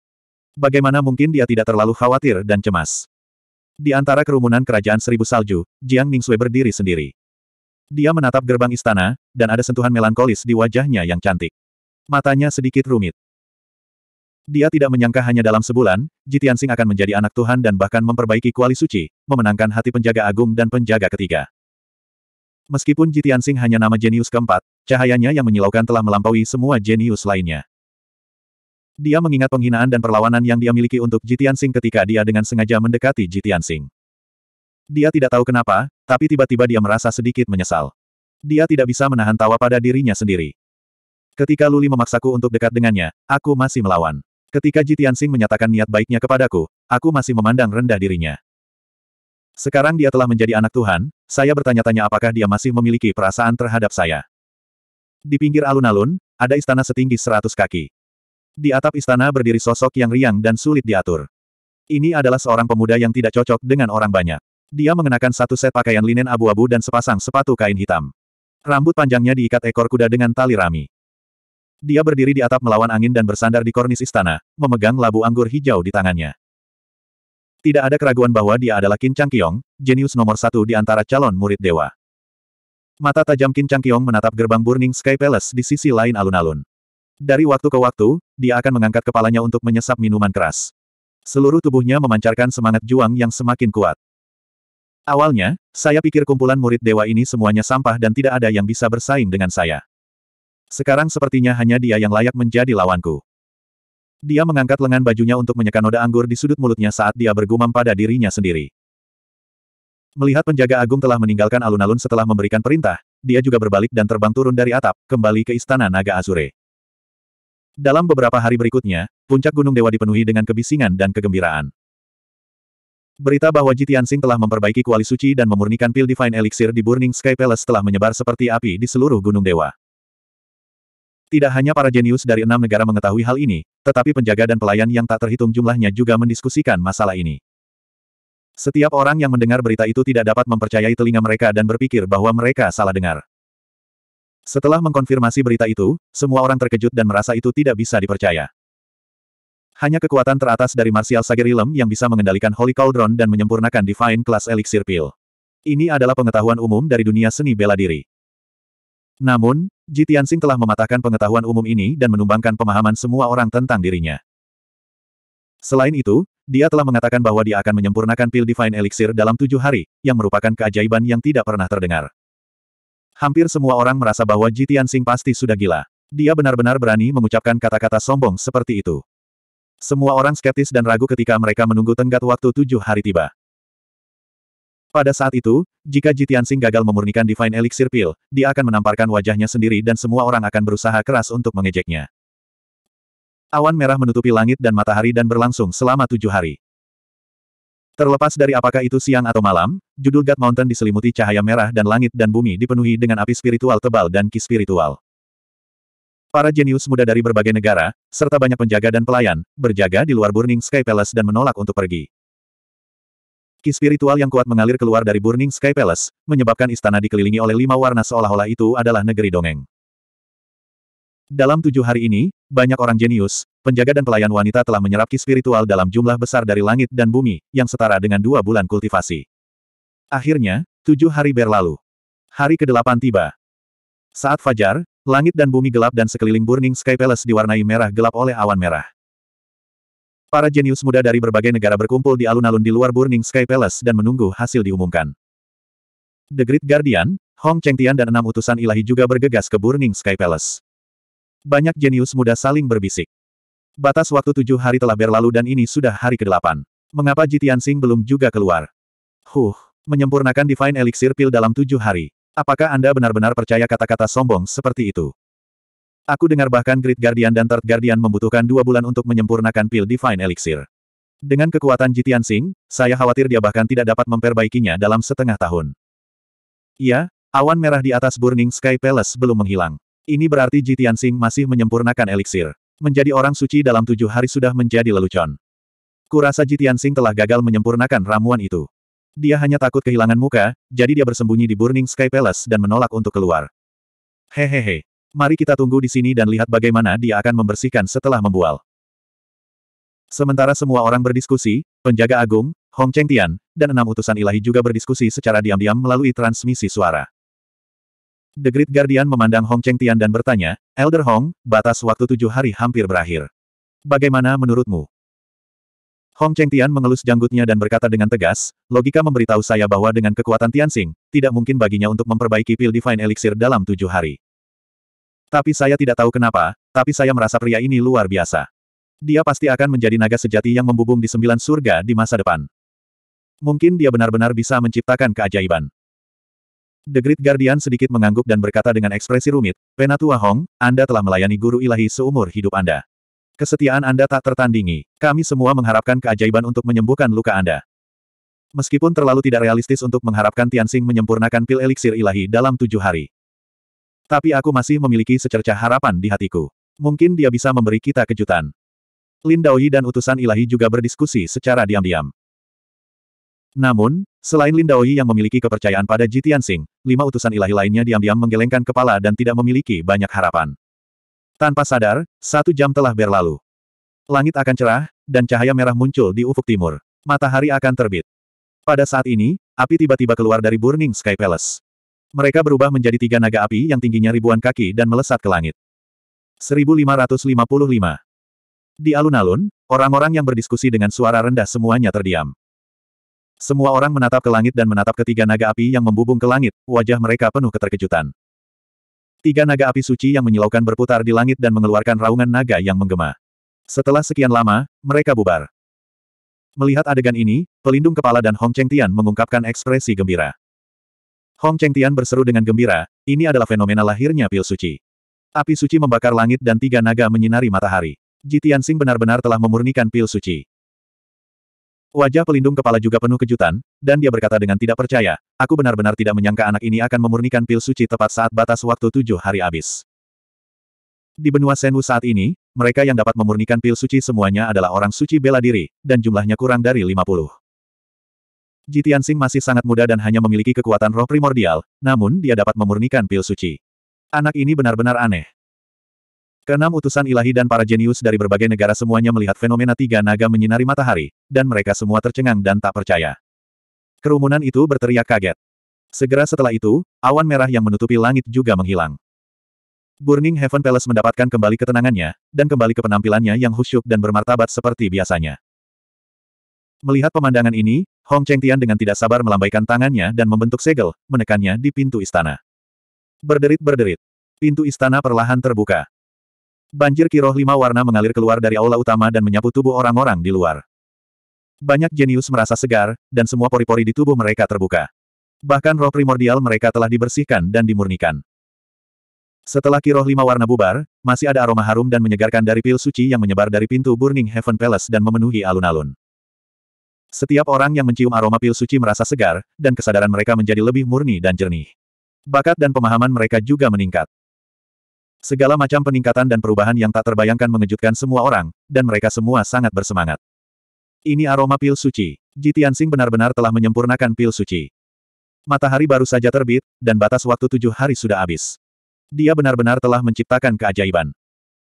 Bagaimana mungkin dia tidak terlalu khawatir dan cemas? Di antara kerumunan kerajaan seribu salju, Jiang Ningxue berdiri sendiri. Dia menatap gerbang istana, dan ada sentuhan melankolis di wajahnya yang cantik. Matanya sedikit rumit. Dia tidak menyangka hanya dalam sebulan, Jitian akan menjadi anak Tuhan dan bahkan memperbaiki kuali suci, memenangkan hati penjaga agung dan penjaga ketiga. Meskipun Jitian hanya nama jenius keempat, cahayanya yang menyilaukan telah melampaui semua jenius lainnya. Dia mengingat penghinaan dan perlawanan yang dia miliki untuk Jitian Sing ketika dia dengan sengaja mendekati Jitian Sing. Dia tidak tahu kenapa, tapi tiba-tiba dia merasa sedikit menyesal. Dia tidak bisa menahan tawa pada dirinya sendiri. Ketika Luli memaksaku untuk dekat dengannya, aku masih melawan. Ketika Jitian Sing menyatakan niat baiknya kepadaku, aku masih memandang rendah dirinya. Sekarang dia telah menjadi anak Tuhan, saya bertanya-tanya apakah dia masih memiliki perasaan terhadap saya. Di pinggir alun-alun, ada istana setinggi seratus kaki. Di atap istana berdiri sosok yang riang dan sulit diatur. Ini adalah seorang pemuda yang tidak cocok dengan orang banyak. Dia mengenakan satu set pakaian linen abu-abu dan sepasang sepatu kain hitam. Rambut panjangnya diikat ekor kuda dengan tali rami. Dia berdiri di atap melawan angin dan bersandar di kornis istana, memegang labu anggur hijau di tangannya. Tidak ada keraguan bahwa dia adalah Qin Chang jenius nomor satu di antara calon murid dewa. Mata tajam Qin Chang menatap gerbang Burning Sky Palace di sisi lain alun-alun. Dari waktu ke waktu, dia akan mengangkat kepalanya untuk menyesap minuman keras. Seluruh tubuhnya memancarkan semangat juang yang semakin kuat. Awalnya, saya pikir kumpulan murid dewa ini semuanya sampah dan tidak ada yang bisa bersaing dengan saya. Sekarang sepertinya hanya dia yang layak menjadi lawanku. Dia mengangkat lengan bajunya untuk menyeka noda anggur di sudut mulutnya saat dia bergumam pada dirinya sendiri. Melihat penjaga agung telah meninggalkan alun-alun setelah memberikan perintah, dia juga berbalik dan terbang turun dari atap, kembali ke istana naga Azure. Dalam beberapa hari berikutnya, puncak Gunung Dewa dipenuhi dengan kebisingan dan kegembiraan. Berita bahwa Jitian Sing telah memperbaiki kuali suci dan memurnikan pil Divine Elixir di Burning Sky Palace telah menyebar seperti api di seluruh Gunung Dewa. Tidak hanya para jenius dari enam negara mengetahui hal ini, tetapi penjaga dan pelayan yang tak terhitung jumlahnya juga mendiskusikan masalah ini. Setiap orang yang mendengar berita itu tidak dapat mempercayai telinga mereka dan berpikir bahwa mereka salah dengar. Setelah mengkonfirmasi berita itu, semua orang terkejut dan merasa itu tidak bisa dipercaya. Hanya kekuatan teratas dari Martial Sagerilem yang bisa mengendalikan Holy Cauldron dan menyempurnakan Divine Class Elixir Pill. Ini adalah pengetahuan umum dari dunia seni bela diri. Namun, Ji telah mematahkan pengetahuan umum ini dan menumbangkan pemahaman semua orang tentang dirinya. Selain itu, dia telah mengatakan bahwa dia akan menyempurnakan pil Divine Elixir dalam tujuh hari, yang merupakan keajaiban yang tidak pernah terdengar. Hampir semua orang merasa bahwa Jitian Tianxing pasti sudah gila. Dia benar-benar berani mengucapkan kata-kata sombong seperti itu. Semua orang skeptis dan ragu ketika mereka menunggu tenggat waktu tujuh hari tiba. Pada saat itu, jika Jitian Sing gagal memurnikan Divine Elixir Pill, dia akan menamparkan wajahnya sendiri dan semua orang akan berusaha keras untuk mengejeknya. Awan merah menutupi langit dan matahari dan berlangsung selama tujuh hari. Terlepas dari apakah itu siang atau malam, judul God Mountain diselimuti cahaya merah dan langit dan bumi dipenuhi dengan api spiritual tebal dan ki spiritual. Para jenius muda dari berbagai negara, serta banyak penjaga dan pelayan, berjaga di luar Burning Sky Palace dan menolak untuk pergi. Ki spiritual yang kuat mengalir keluar dari Burning Sky Palace, menyebabkan istana dikelilingi oleh lima warna seolah-olah itu adalah negeri dongeng. Dalam tujuh hari ini, banyak orang jenius, penjaga dan pelayan wanita telah menyerap ki spiritual dalam jumlah besar dari langit dan bumi, yang setara dengan dua bulan kultivasi. Akhirnya, tujuh hari berlalu. Hari ke-8 tiba. Saat fajar, langit dan bumi gelap dan sekeliling Burning Sky Palace diwarnai merah gelap oleh awan merah. Para jenius muda dari berbagai negara berkumpul di alun-alun di luar Burning Sky Palace dan menunggu hasil diumumkan. The Great Guardian, Hong Cheng Tian dan enam utusan ilahi juga bergegas ke Burning Sky Palace. Banyak jenius muda saling berbisik. Batas waktu tujuh hari telah berlalu dan ini sudah hari ke-8. Mengapa Jitian Sing belum juga keluar? Huh, menyempurnakan Divine Elixir pil dalam tujuh hari. Apakah Anda benar-benar percaya kata-kata sombong seperti itu? Aku dengar bahkan Great Guardian dan Third Guardian membutuhkan dua bulan untuk menyempurnakan pil Divine Elixir. Dengan kekuatan Jitian Sing, saya khawatir dia bahkan tidak dapat memperbaikinya dalam setengah tahun. Iya, awan merah di atas Burning Sky Palace belum menghilang. Ini berarti Ji Tianxing masih menyempurnakan eliksir. Menjadi orang suci dalam tujuh hari sudah menjadi lelucon. Kurasa Ji Tianxing telah gagal menyempurnakan ramuan itu. Dia hanya takut kehilangan muka, jadi dia bersembunyi di Burning Sky Palace dan menolak untuk keluar. Hehehe. Mari kita tunggu di sini dan lihat bagaimana dia akan membersihkan setelah membual. Sementara semua orang berdiskusi, penjaga agung, Hong Cheng Tian, dan enam utusan ilahi juga berdiskusi secara diam-diam melalui transmisi suara. The Great Guardian memandang Hong Cheng Tian dan bertanya, Elder Hong, batas waktu tujuh hari hampir berakhir. Bagaimana menurutmu? Hong Cheng Tian mengelus janggutnya dan berkata dengan tegas, logika memberitahu saya bahwa dengan kekuatan Tian Tianxing, tidak mungkin baginya untuk memperbaiki pil Divine Elixir dalam tujuh hari. Tapi saya tidak tahu kenapa, tapi saya merasa pria ini luar biasa. Dia pasti akan menjadi naga sejati yang membubung di sembilan surga di masa depan. Mungkin dia benar-benar bisa menciptakan keajaiban. The Great Guardian sedikit mengangguk dan berkata dengan ekspresi rumit, Penatua Hong, Anda telah melayani guru ilahi seumur hidup Anda. Kesetiaan Anda tak tertandingi. Kami semua mengharapkan keajaiban untuk menyembuhkan luka Anda. Meskipun terlalu tidak realistis untuk mengharapkan Tianxing menyempurnakan pil eliksir ilahi dalam tujuh hari. Tapi aku masih memiliki secercah harapan di hatiku. Mungkin dia bisa memberi kita kejutan. Lin Daoyi dan utusan ilahi juga berdiskusi secara diam-diam. Namun, Selain Lin Daoyi yang memiliki kepercayaan pada Ji Tianxing, lima utusan ilahi lainnya diam-diam menggelengkan kepala dan tidak memiliki banyak harapan. Tanpa sadar, satu jam telah berlalu. Langit akan cerah, dan cahaya merah muncul di ufuk timur. Matahari akan terbit. Pada saat ini, api tiba-tiba keluar dari Burning Sky Palace. Mereka berubah menjadi tiga naga api yang tingginya ribuan kaki dan melesat ke langit. 1555 Di alun-alun, orang-orang yang berdiskusi dengan suara rendah semuanya terdiam. Semua orang menatap ke langit dan menatap ketiga naga api yang membubung ke langit, wajah mereka penuh keterkejutan. Tiga naga api suci yang menyilaukan berputar di langit dan mengeluarkan raungan naga yang menggema. Setelah sekian lama, mereka bubar. Melihat adegan ini, pelindung kepala dan Hong Cheng Tian mengungkapkan ekspresi gembira. Hong Cheng Tian berseru dengan gembira, ini adalah fenomena lahirnya pil suci. Api suci membakar langit dan tiga naga menyinari matahari. Ji benar-benar telah memurnikan pil suci. Wajah pelindung kepala juga penuh kejutan, dan dia berkata dengan tidak percaya, aku benar-benar tidak menyangka anak ini akan memurnikan pil suci tepat saat batas waktu tujuh hari habis. Di benua Senwu saat ini, mereka yang dapat memurnikan pil suci semuanya adalah orang suci bela diri, dan jumlahnya kurang dari 50. Jitian Sing masih sangat muda dan hanya memiliki kekuatan roh primordial, namun dia dapat memurnikan pil suci. Anak ini benar-benar aneh. Keenam utusan ilahi dan para jenius dari berbagai negara semuanya melihat fenomena tiga naga menyinari matahari, dan mereka semua tercengang dan tak percaya. Kerumunan itu berteriak kaget. Segera setelah itu, awan merah yang menutupi langit juga menghilang. Burning Heaven Palace mendapatkan kembali ketenangannya, dan kembali ke penampilannya yang khusyuk dan bermartabat seperti biasanya. Melihat pemandangan ini, Hong Cheng Tian dengan tidak sabar melambaikan tangannya dan membentuk segel, menekannya di pintu istana. Berderit-berderit. Pintu istana perlahan terbuka. Banjir kiroh lima warna mengalir keluar dari aula utama dan menyapu tubuh orang-orang di luar. Banyak jenius merasa segar, dan semua pori-pori di tubuh mereka terbuka. Bahkan roh primordial mereka telah dibersihkan dan dimurnikan. Setelah kiroh lima warna bubar, masih ada aroma harum dan menyegarkan dari pil suci yang menyebar dari pintu Burning Heaven Palace dan memenuhi alun-alun. Setiap orang yang mencium aroma pil suci merasa segar, dan kesadaran mereka menjadi lebih murni dan jernih. Bakat dan pemahaman mereka juga meningkat. Segala macam peningkatan dan perubahan yang tak terbayangkan mengejutkan semua orang, dan mereka semua sangat bersemangat. Ini aroma pil suci. Jitiansing benar-benar telah menyempurnakan pil suci. Matahari baru saja terbit, dan batas waktu tujuh hari sudah habis. Dia benar-benar telah menciptakan keajaiban.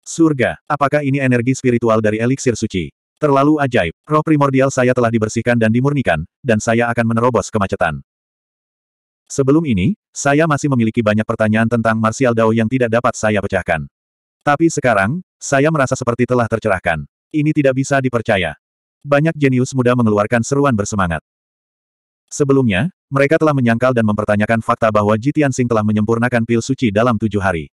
Surga, apakah ini energi spiritual dari eliksir suci? Terlalu ajaib, roh primordial saya telah dibersihkan dan dimurnikan, dan saya akan menerobos kemacetan. Sebelum ini, saya masih memiliki banyak pertanyaan tentang Martial Dao yang tidak dapat saya pecahkan. Tapi sekarang, saya merasa seperti telah tercerahkan. Ini tidak bisa dipercaya. Banyak jenius muda mengeluarkan seruan bersemangat. Sebelumnya, mereka telah menyangkal dan mempertanyakan fakta bahwa Jitian Sing telah menyempurnakan pil suci dalam tujuh hari.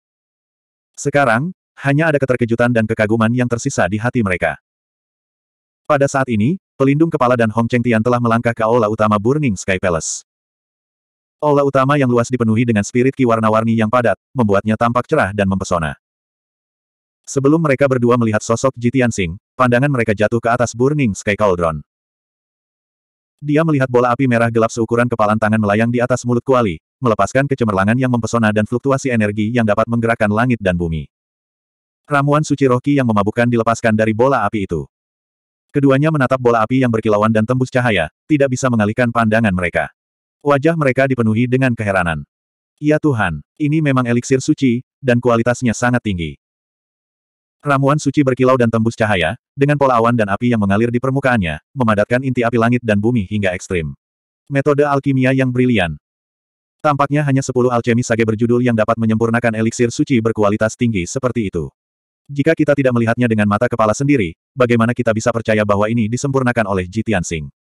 Sekarang, hanya ada keterkejutan dan kekaguman yang tersisa di hati mereka. Pada saat ini, pelindung kepala dan Hong Cheng Tian telah melangkah ke aula utama Burning Sky Palace. Aula utama yang luas dipenuhi dengan spirit ki warna-warni yang padat, membuatnya tampak cerah dan mempesona. Sebelum mereka berdua melihat sosok Jitian Sing, pandangan mereka jatuh ke atas Burning Sky Cauldron. Dia melihat bola api merah gelap seukuran kepalan tangan melayang di atas mulut kuali, melepaskan kecemerlangan yang mempesona dan fluktuasi energi yang dapat menggerakkan langit dan bumi. Ramuan suci roki yang memabukkan dilepaskan dari bola api itu. Keduanya menatap bola api yang berkilauan dan tembus cahaya, tidak bisa mengalihkan pandangan mereka. Wajah mereka dipenuhi dengan keheranan. Ya Tuhan, ini memang eliksir suci, dan kualitasnya sangat tinggi. Ramuan suci berkilau dan tembus cahaya, dengan pola awan dan api yang mengalir di permukaannya, memadatkan inti api langit dan bumi hingga ekstrim. Metode alkimia yang brilian. Tampaknya hanya sepuluh alkemis sage berjudul yang dapat menyempurnakan eliksir suci berkualitas tinggi seperti itu. Jika kita tidak melihatnya dengan mata kepala sendiri, bagaimana kita bisa percaya bahwa ini disempurnakan oleh Jitian Singh?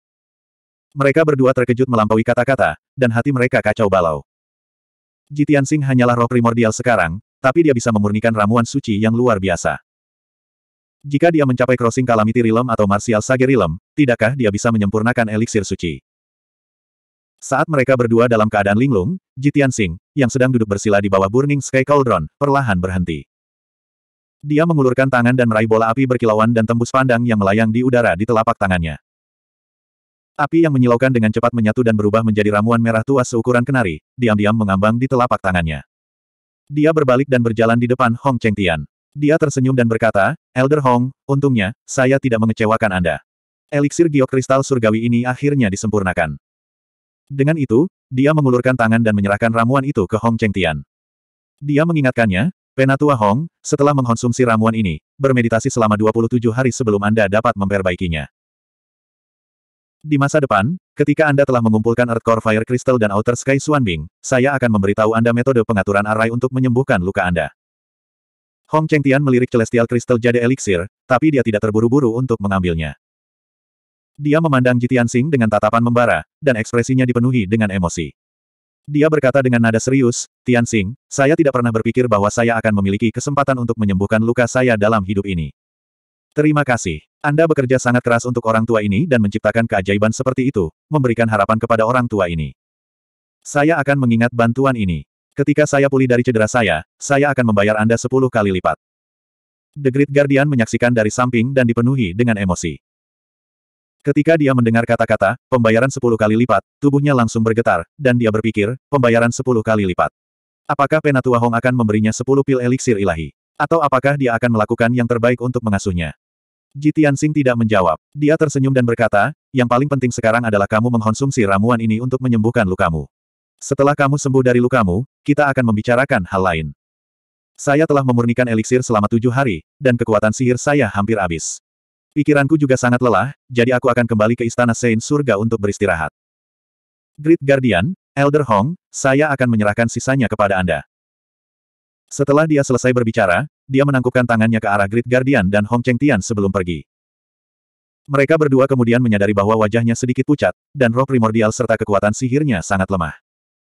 Mereka berdua terkejut melampaui kata-kata, dan hati mereka kacau balau. Jitian Sing hanyalah roh primordial sekarang, tapi dia bisa memurnikan ramuan suci yang luar biasa. Jika dia mencapai crossing calamity realm atau martial sage realm, tidakkah dia bisa menyempurnakan eliksir suci? Saat mereka berdua dalam keadaan linglung, Jitian Sing, yang sedang duduk bersila di bawah Burning Sky Cauldron, perlahan berhenti. Dia mengulurkan tangan dan meraih bola api berkilauan dan tembus pandang yang melayang di udara di telapak tangannya. Api yang menyilaukan dengan cepat menyatu dan berubah menjadi ramuan merah tua seukuran kenari, diam-diam mengambang di telapak tangannya. Dia berbalik dan berjalan di depan Hong Cheng Tian. Dia tersenyum dan berkata, Elder Hong, untungnya, saya tidak mengecewakan Anda. Eliksir geokristal surgawi ini akhirnya disempurnakan. Dengan itu, dia mengulurkan tangan dan menyerahkan ramuan itu ke Hong Cheng Tian. Dia mengingatkannya, Penatua Hong, setelah mengonsumsi ramuan ini, bermeditasi selama 27 hari sebelum Anda dapat memperbaikinya. Di masa depan, ketika Anda telah mengumpulkan Earth Core Fire Crystal dan Outer Sky Swanbing, saya akan memberitahu Anda metode pengaturan array untuk menyembuhkan luka Anda. Hong Cheng Tian melirik Celestial Crystal Jade Elixir, tapi dia tidak terburu-buru untuk mengambilnya. Dia memandang Jitian Sing dengan tatapan membara, dan ekspresinya dipenuhi dengan emosi. Dia berkata dengan nada serius, Tian Sing, saya tidak pernah berpikir bahwa saya akan memiliki kesempatan untuk menyembuhkan luka saya dalam hidup ini. Terima kasih. Anda bekerja sangat keras untuk orang tua ini dan menciptakan keajaiban seperti itu, memberikan harapan kepada orang tua ini. Saya akan mengingat bantuan ini. Ketika saya pulih dari cedera saya, saya akan membayar Anda sepuluh kali lipat. The Great Guardian menyaksikan dari samping dan dipenuhi dengan emosi. Ketika dia mendengar kata-kata, pembayaran sepuluh kali lipat, tubuhnya langsung bergetar, dan dia berpikir, pembayaran sepuluh kali lipat. Apakah Penatua Hong akan memberinya sepuluh pil eliksir ilahi? Atau apakah dia akan melakukan yang terbaik untuk mengasuhnya? Jitian Tianxing tidak menjawab. Dia tersenyum dan berkata, yang paling penting sekarang adalah kamu mengkonsumsi ramuan ini untuk menyembuhkan lukamu. Setelah kamu sembuh dari lukamu, kita akan membicarakan hal lain. Saya telah memurnikan eliksir selama tujuh hari, dan kekuatan sihir saya hampir habis. Pikiranku juga sangat lelah, jadi aku akan kembali ke Istana Saint Surga untuk beristirahat. Great Guardian, Elder Hong, saya akan menyerahkan sisanya kepada Anda. Setelah dia selesai berbicara, dia menangkupkan tangannya ke arah Great Guardian dan Hong Cheng Tian sebelum pergi. Mereka berdua kemudian menyadari bahwa wajahnya sedikit pucat, dan roh primordial serta kekuatan sihirnya sangat lemah.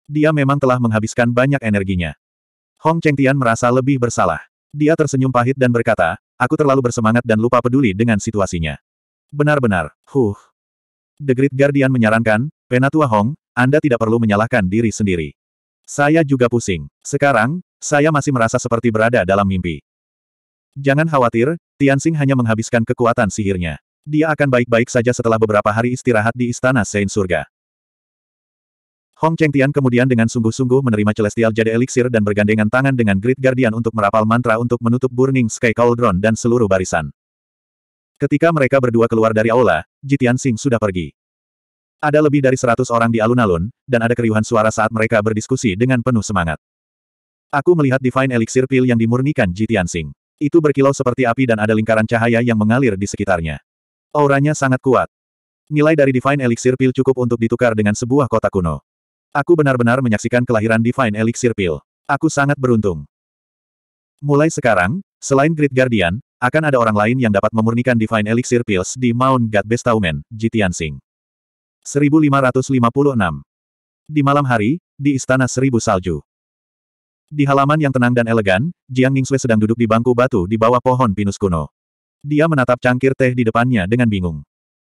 Dia memang telah menghabiskan banyak energinya. Hong Cheng Tian merasa lebih bersalah. Dia tersenyum pahit dan berkata, aku terlalu bersemangat dan lupa peduli dengan situasinya. Benar-benar, huh. The Great Guardian menyarankan, Penatua Hong, Anda tidak perlu menyalahkan diri sendiri. Saya juga pusing. Sekarang, saya masih merasa seperti berada dalam mimpi. Jangan khawatir, Tianxing hanya menghabiskan kekuatan sihirnya. Dia akan baik-baik saja setelah beberapa hari istirahat di Istana Sein Surga. Hong Cheng Tian kemudian dengan sungguh-sungguh menerima Celestial Jade Elixir dan bergandengan tangan dengan Great Guardian untuk merapal mantra untuk menutup Burning Sky Cauldron dan seluruh barisan. Ketika mereka berdua keluar dari aula, Tian Sing sudah pergi. Ada lebih dari seratus orang di alun-alun, dan ada keriuhan suara saat mereka berdiskusi dengan penuh semangat. Aku melihat Divine Elixir Pill yang dimurnikan Jitian Sing. Itu berkilau seperti api dan ada lingkaran cahaya yang mengalir di sekitarnya. Auranya sangat kuat. Nilai dari Divine Elixir Pill cukup untuk ditukar dengan sebuah kota kuno. Aku benar-benar menyaksikan kelahiran Divine Elixir Pill. Aku sangat beruntung. Mulai sekarang, selain Great Guardian, akan ada orang lain yang dapat memurnikan Divine Elixir Pills di Mount God Bestowment, Jitian Sing. 1556 Di malam hari, di Istana Seribu Salju. Di halaman yang tenang dan elegan, Jiang Ningxue sedang duduk di bangku batu di bawah pohon pinus kuno. Dia menatap cangkir teh di depannya dengan bingung.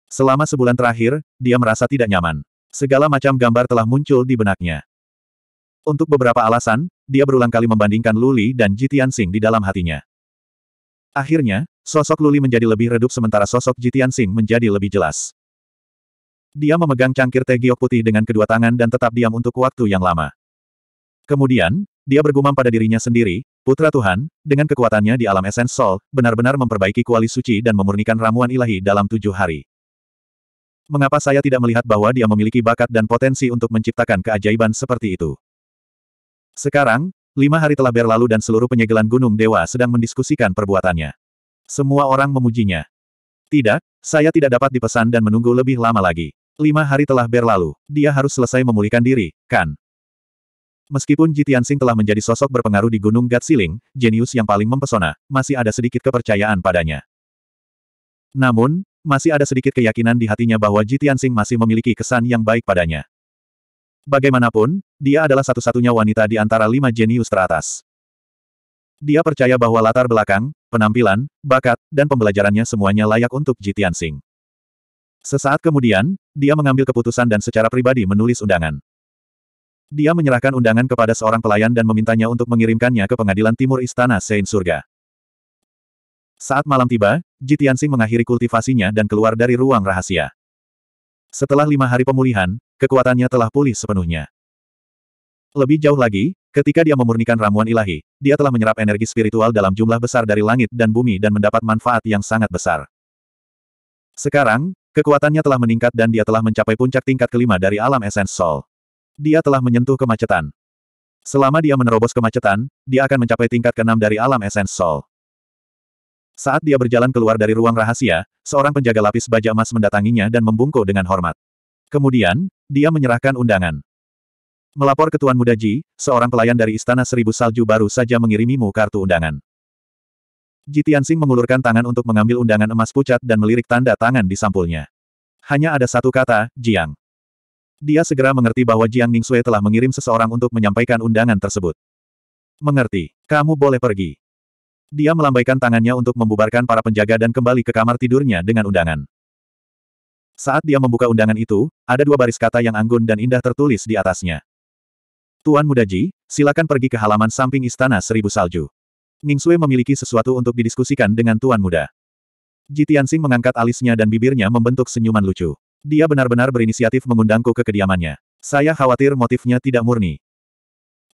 Selama sebulan terakhir, dia merasa tidak nyaman. Segala macam gambar telah muncul di benaknya. Untuk beberapa alasan, dia berulang kali membandingkan Luli dan Jitian Sing di dalam hatinya. Akhirnya, sosok Luli menjadi lebih redup sementara sosok Jitian Sing menjadi lebih jelas. Dia memegang cangkir teh giok putih dengan kedua tangan dan tetap diam untuk waktu yang lama. Kemudian, dia bergumam pada dirinya sendiri, Putra Tuhan, dengan kekuatannya di alam esens Sol, benar-benar memperbaiki kuali suci dan memurnikan ramuan ilahi dalam tujuh hari. Mengapa saya tidak melihat bahwa dia memiliki bakat dan potensi untuk menciptakan keajaiban seperti itu? Sekarang, lima hari telah berlalu dan seluruh penyegelan Gunung Dewa sedang mendiskusikan perbuatannya. Semua orang memujinya. Tidak, saya tidak dapat dipesan dan menunggu lebih lama lagi. Lima hari telah berlalu, dia harus selesai memulihkan diri, kan? Meskipun Ji Tianxing telah menjadi sosok berpengaruh di Gunung Gatsiling, jenius yang paling mempesona, masih ada sedikit kepercayaan padanya. Namun, masih ada sedikit keyakinan di hatinya bahwa Ji Tianxing masih memiliki kesan yang baik padanya. Bagaimanapun, dia adalah satu-satunya wanita di antara lima jenius teratas. Dia percaya bahwa latar belakang, penampilan, bakat, dan pembelajarannya semuanya layak untuk Ji Tianxing. Sesaat kemudian, dia mengambil keputusan dan secara pribadi menulis undangan. Dia menyerahkan undangan kepada seorang pelayan dan memintanya untuk mengirimkannya ke pengadilan timur istana Sein Surga. Saat malam tiba, Ji mengakhiri kultivasinya dan keluar dari ruang rahasia. Setelah lima hari pemulihan, kekuatannya telah pulih sepenuhnya. Lebih jauh lagi, ketika dia memurnikan ramuan ilahi, dia telah menyerap energi spiritual dalam jumlah besar dari langit dan bumi dan mendapat manfaat yang sangat besar. Sekarang, kekuatannya telah meningkat dan dia telah mencapai puncak tingkat kelima dari alam esens Sol dia telah menyentuh kemacetan. Selama dia menerobos kemacetan, dia akan mencapai tingkat keenam dari alam esens Sol. Saat dia berjalan keluar dari ruang rahasia, seorang penjaga lapis baja emas mendatanginya dan membungkuk dengan hormat. Kemudian, dia menyerahkan undangan. Melapor ke Tuan Muda Ji, seorang pelayan dari Istana Seribu Salju baru saja mengirimimu kartu undangan. Ji Tianxing mengulurkan tangan untuk mengambil undangan emas pucat dan melirik tanda tangan di sampulnya. Hanya ada satu kata, Jiang. Dia segera mengerti bahwa Jiang Ningxue telah mengirim seseorang untuk menyampaikan undangan tersebut. Mengerti, kamu boleh pergi. Dia melambaikan tangannya untuk membubarkan para penjaga dan kembali ke kamar tidurnya dengan undangan. Saat dia membuka undangan itu, ada dua baris kata yang anggun dan indah tertulis di atasnya. Tuan muda Ji, silakan pergi ke halaman samping Istana Seribu Salju. Ningsue memiliki sesuatu untuk didiskusikan dengan Tuan Muda. Ji Tianxing mengangkat alisnya dan bibirnya membentuk senyuman lucu. Dia benar-benar berinisiatif mengundangku ke kediamannya. Saya khawatir motifnya tidak murni.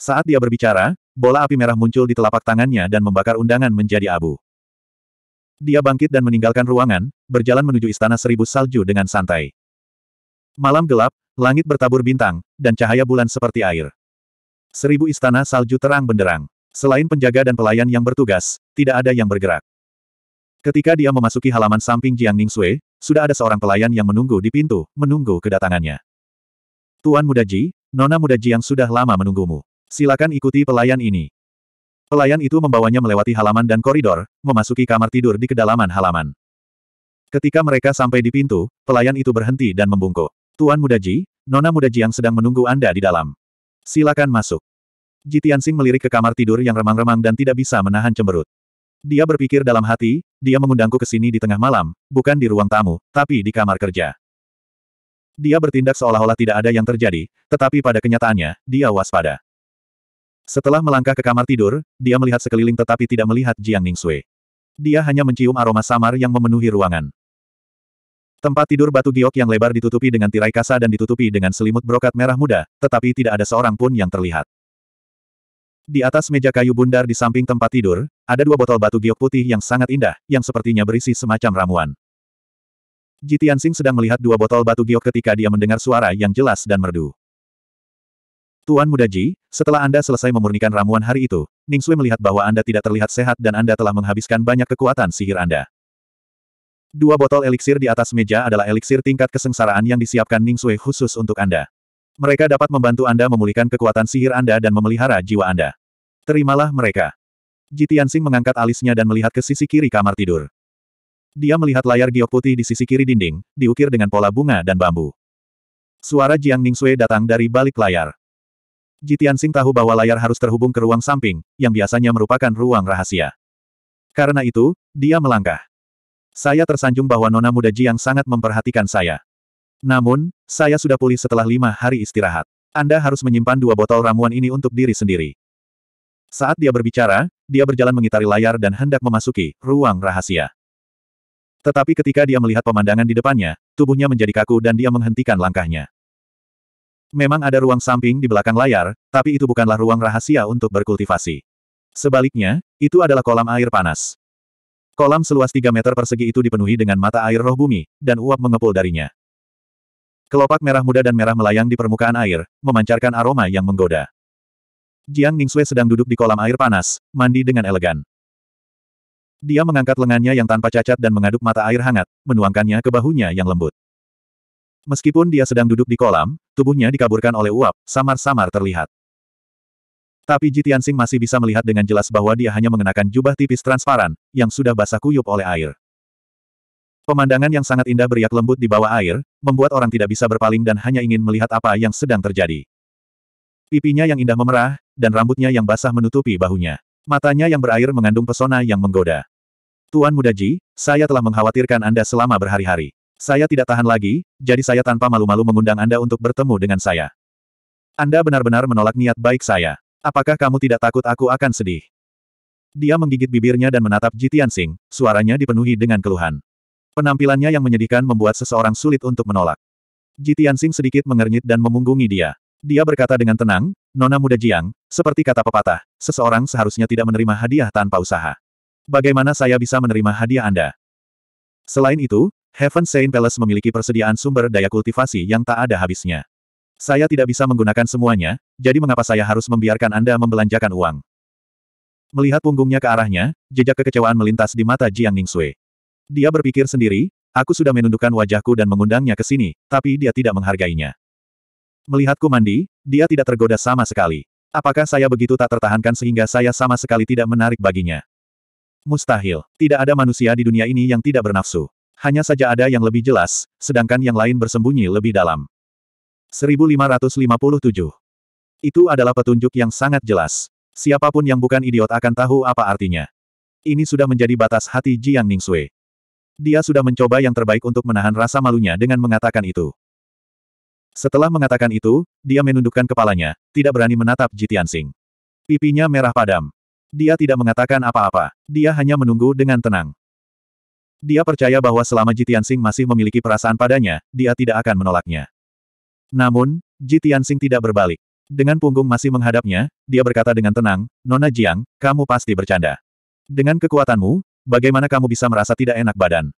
Saat dia berbicara, bola api merah muncul di telapak tangannya dan membakar undangan menjadi abu. Dia bangkit dan meninggalkan ruangan, berjalan menuju istana seribu salju dengan santai. Malam gelap, langit bertabur bintang, dan cahaya bulan seperti air. Seribu istana salju terang benderang. Selain penjaga dan pelayan yang bertugas, tidak ada yang bergerak. Ketika dia memasuki halaman samping Jiang Ningxue sudah ada seorang pelayan yang menunggu di pintu, menunggu kedatangannya. Tuan Muda Ji, Nona Muda Ji yang sudah lama menunggumu. Silakan ikuti pelayan ini. Pelayan itu membawanya melewati halaman dan koridor, memasuki kamar tidur di kedalaman halaman. Ketika mereka sampai di pintu, pelayan itu berhenti dan membungkuk. Tuan Muda Ji, Nona Muda Ji yang sedang menunggu Anda di dalam. Silakan masuk. Ji Tianxing melirik ke kamar tidur yang remang-remang dan tidak bisa menahan cemberut. Dia berpikir dalam hati, dia mengundangku ke sini di tengah malam, bukan di ruang tamu, tapi di kamar kerja. Dia bertindak seolah-olah tidak ada yang terjadi, tetapi pada kenyataannya, dia waspada. Setelah melangkah ke kamar tidur, dia melihat sekeliling tetapi tidak melihat Jiang Sui. Dia hanya mencium aroma samar yang memenuhi ruangan. Tempat tidur batu giok yang lebar ditutupi dengan tirai kasa dan ditutupi dengan selimut brokat merah muda, tetapi tidak ada seorang pun yang terlihat. Di atas meja kayu bundar di samping tempat tidur, ada dua botol batu giok putih yang sangat indah, yang sepertinya berisi semacam ramuan. Jitiansing sedang melihat dua botol batu giok ketika dia mendengar suara yang jelas dan merdu. Tuan Muda Ji, setelah Anda selesai memurnikan ramuan hari itu, Ning Sui melihat bahwa Anda tidak terlihat sehat dan Anda telah menghabiskan banyak kekuatan sihir Anda. Dua botol eliksir di atas meja adalah eliksir tingkat kesengsaraan yang disiapkan Ning Sui khusus untuk Anda. Mereka dapat membantu Anda memulihkan kekuatan sihir Anda dan memelihara jiwa Anda. Terimalah mereka. Jitiansing mengangkat alisnya dan melihat ke sisi kiri kamar tidur. Dia melihat layar giok putih di sisi kiri dinding, diukir dengan pola bunga dan bambu. Suara Jiang Ningsue datang dari balik layar. Jitiansing tahu bahwa layar harus terhubung ke ruang samping, yang biasanya merupakan ruang rahasia. Karena itu, dia melangkah. Saya tersanjung bahwa nona muda Jiang sangat memperhatikan saya. Namun, saya sudah pulih setelah lima hari istirahat. Anda harus menyimpan dua botol ramuan ini untuk diri sendiri. Saat dia berbicara, dia berjalan mengitari layar dan hendak memasuki ruang rahasia. Tetapi ketika dia melihat pemandangan di depannya, tubuhnya menjadi kaku dan dia menghentikan langkahnya. Memang ada ruang samping di belakang layar, tapi itu bukanlah ruang rahasia untuk berkultivasi. Sebaliknya, itu adalah kolam air panas. Kolam seluas 3 meter persegi itu dipenuhi dengan mata air roh bumi, dan uap mengepul darinya. Kelopak merah muda dan merah melayang di permukaan air, memancarkan aroma yang menggoda. Jiang Ningxue sedang duduk di kolam air panas, mandi dengan elegan. Dia mengangkat lengannya yang tanpa cacat dan mengaduk mata air hangat, menuangkannya ke bahunya yang lembut. Meskipun dia sedang duduk di kolam, tubuhnya dikaburkan oleh uap, samar-samar terlihat. Tapi Ji Tianxing masih bisa melihat dengan jelas bahwa dia hanya mengenakan jubah tipis transparan, yang sudah basah kuyup oleh air. Pemandangan yang sangat indah beriak lembut di bawah air, membuat orang tidak bisa berpaling dan hanya ingin melihat apa yang sedang terjadi. Pipinya yang indah memerah, dan rambutnya yang basah menutupi bahunya. Matanya yang berair mengandung pesona yang menggoda. Tuan Muda Ji, saya telah mengkhawatirkan Anda selama berhari-hari. Saya tidak tahan lagi, jadi saya tanpa malu-malu mengundang Anda untuk bertemu dengan saya. Anda benar-benar menolak niat baik saya. Apakah kamu tidak takut aku akan sedih? Dia menggigit bibirnya dan menatap Jitian Sing, suaranya dipenuhi dengan keluhan. Penampilannya yang menyedihkan membuat seseorang sulit untuk menolak. Ji Tianxing sedikit mengernyit dan memunggungi dia. Dia berkata dengan tenang, Nona muda Jiang, seperti kata pepatah, seseorang seharusnya tidak menerima hadiah tanpa usaha. Bagaimana saya bisa menerima hadiah Anda? Selain itu, Heaven Saint Palace memiliki persediaan sumber daya kultivasi yang tak ada habisnya. Saya tidak bisa menggunakan semuanya, jadi mengapa saya harus membiarkan Anda membelanjakan uang? Melihat punggungnya ke arahnya, jejak kekecewaan melintas di mata Jiang Ningxue. Dia berpikir sendiri, aku sudah menundukkan wajahku dan mengundangnya ke sini, tapi dia tidak menghargainya. Melihatku mandi, dia tidak tergoda sama sekali. Apakah saya begitu tak tertahankan sehingga saya sama sekali tidak menarik baginya? Mustahil. Tidak ada manusia di dunia ini yang tidak bernafsu. Hanya saja ada yang lebih jelas, sedangkan yang lain bersembunyi lebih dalam. 1557. Itu adalah petunjuk yang sangat jelas. Siapapun yang bukan idiot akan tahu apa artinya. Ini sudah menjadi batas hati Jiang Ningxue. Dia sudah mencoba yang terbaik untuk menahan rasa malunya dengan mengatakan itu. Setelah mengatakan itu, dia menundukkan kepalanya, tidak berani menatap Jitian Sing. Pipinya merah padam. Dia tidak mengatakan apa-apa, dia hanya menunggu dengan tenang. Dia percaya bahwa selama Jitian Sing masih memiliki perasaan padanya, dia tidak akan menolaknya. Namun, Jitian Sing tidak berbalik. Dengan punggung masih menghadapnya, dia berkata dengan tenang, Nona Jiang, kamu pasti bercanda. Dengan kekuatanmu, Bagaimana kamu bisa merasa tidak enak badan?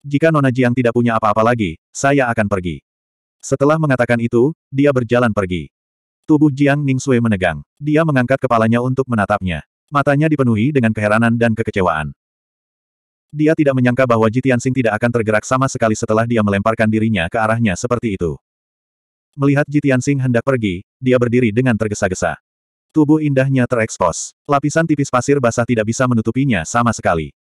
Jika Nona Jiang tidak punya apa-apa lagi, saya akan pergi. Setelah mengatakan itu, dia berjalan pergi. Tubuh Jiang Ning Sui menegang. Dia mengangkat kepalanya untuk menatapnya. Matanya dipenuhi dengan keheranan dan kekecewaan. Dia tidak menyangka bahwa Jitian Sing tidak akan tergerak sama sekali setelah dia melemparkan dirinya ke arahnya seperti itu. Melihat Jitian Sing hendak pergi, dia berdiri dengan tergesa-gesa. Tubuh indahnya terekspos. Lapisan tipis pasir basah tidak bisa menutupinya sama sekali.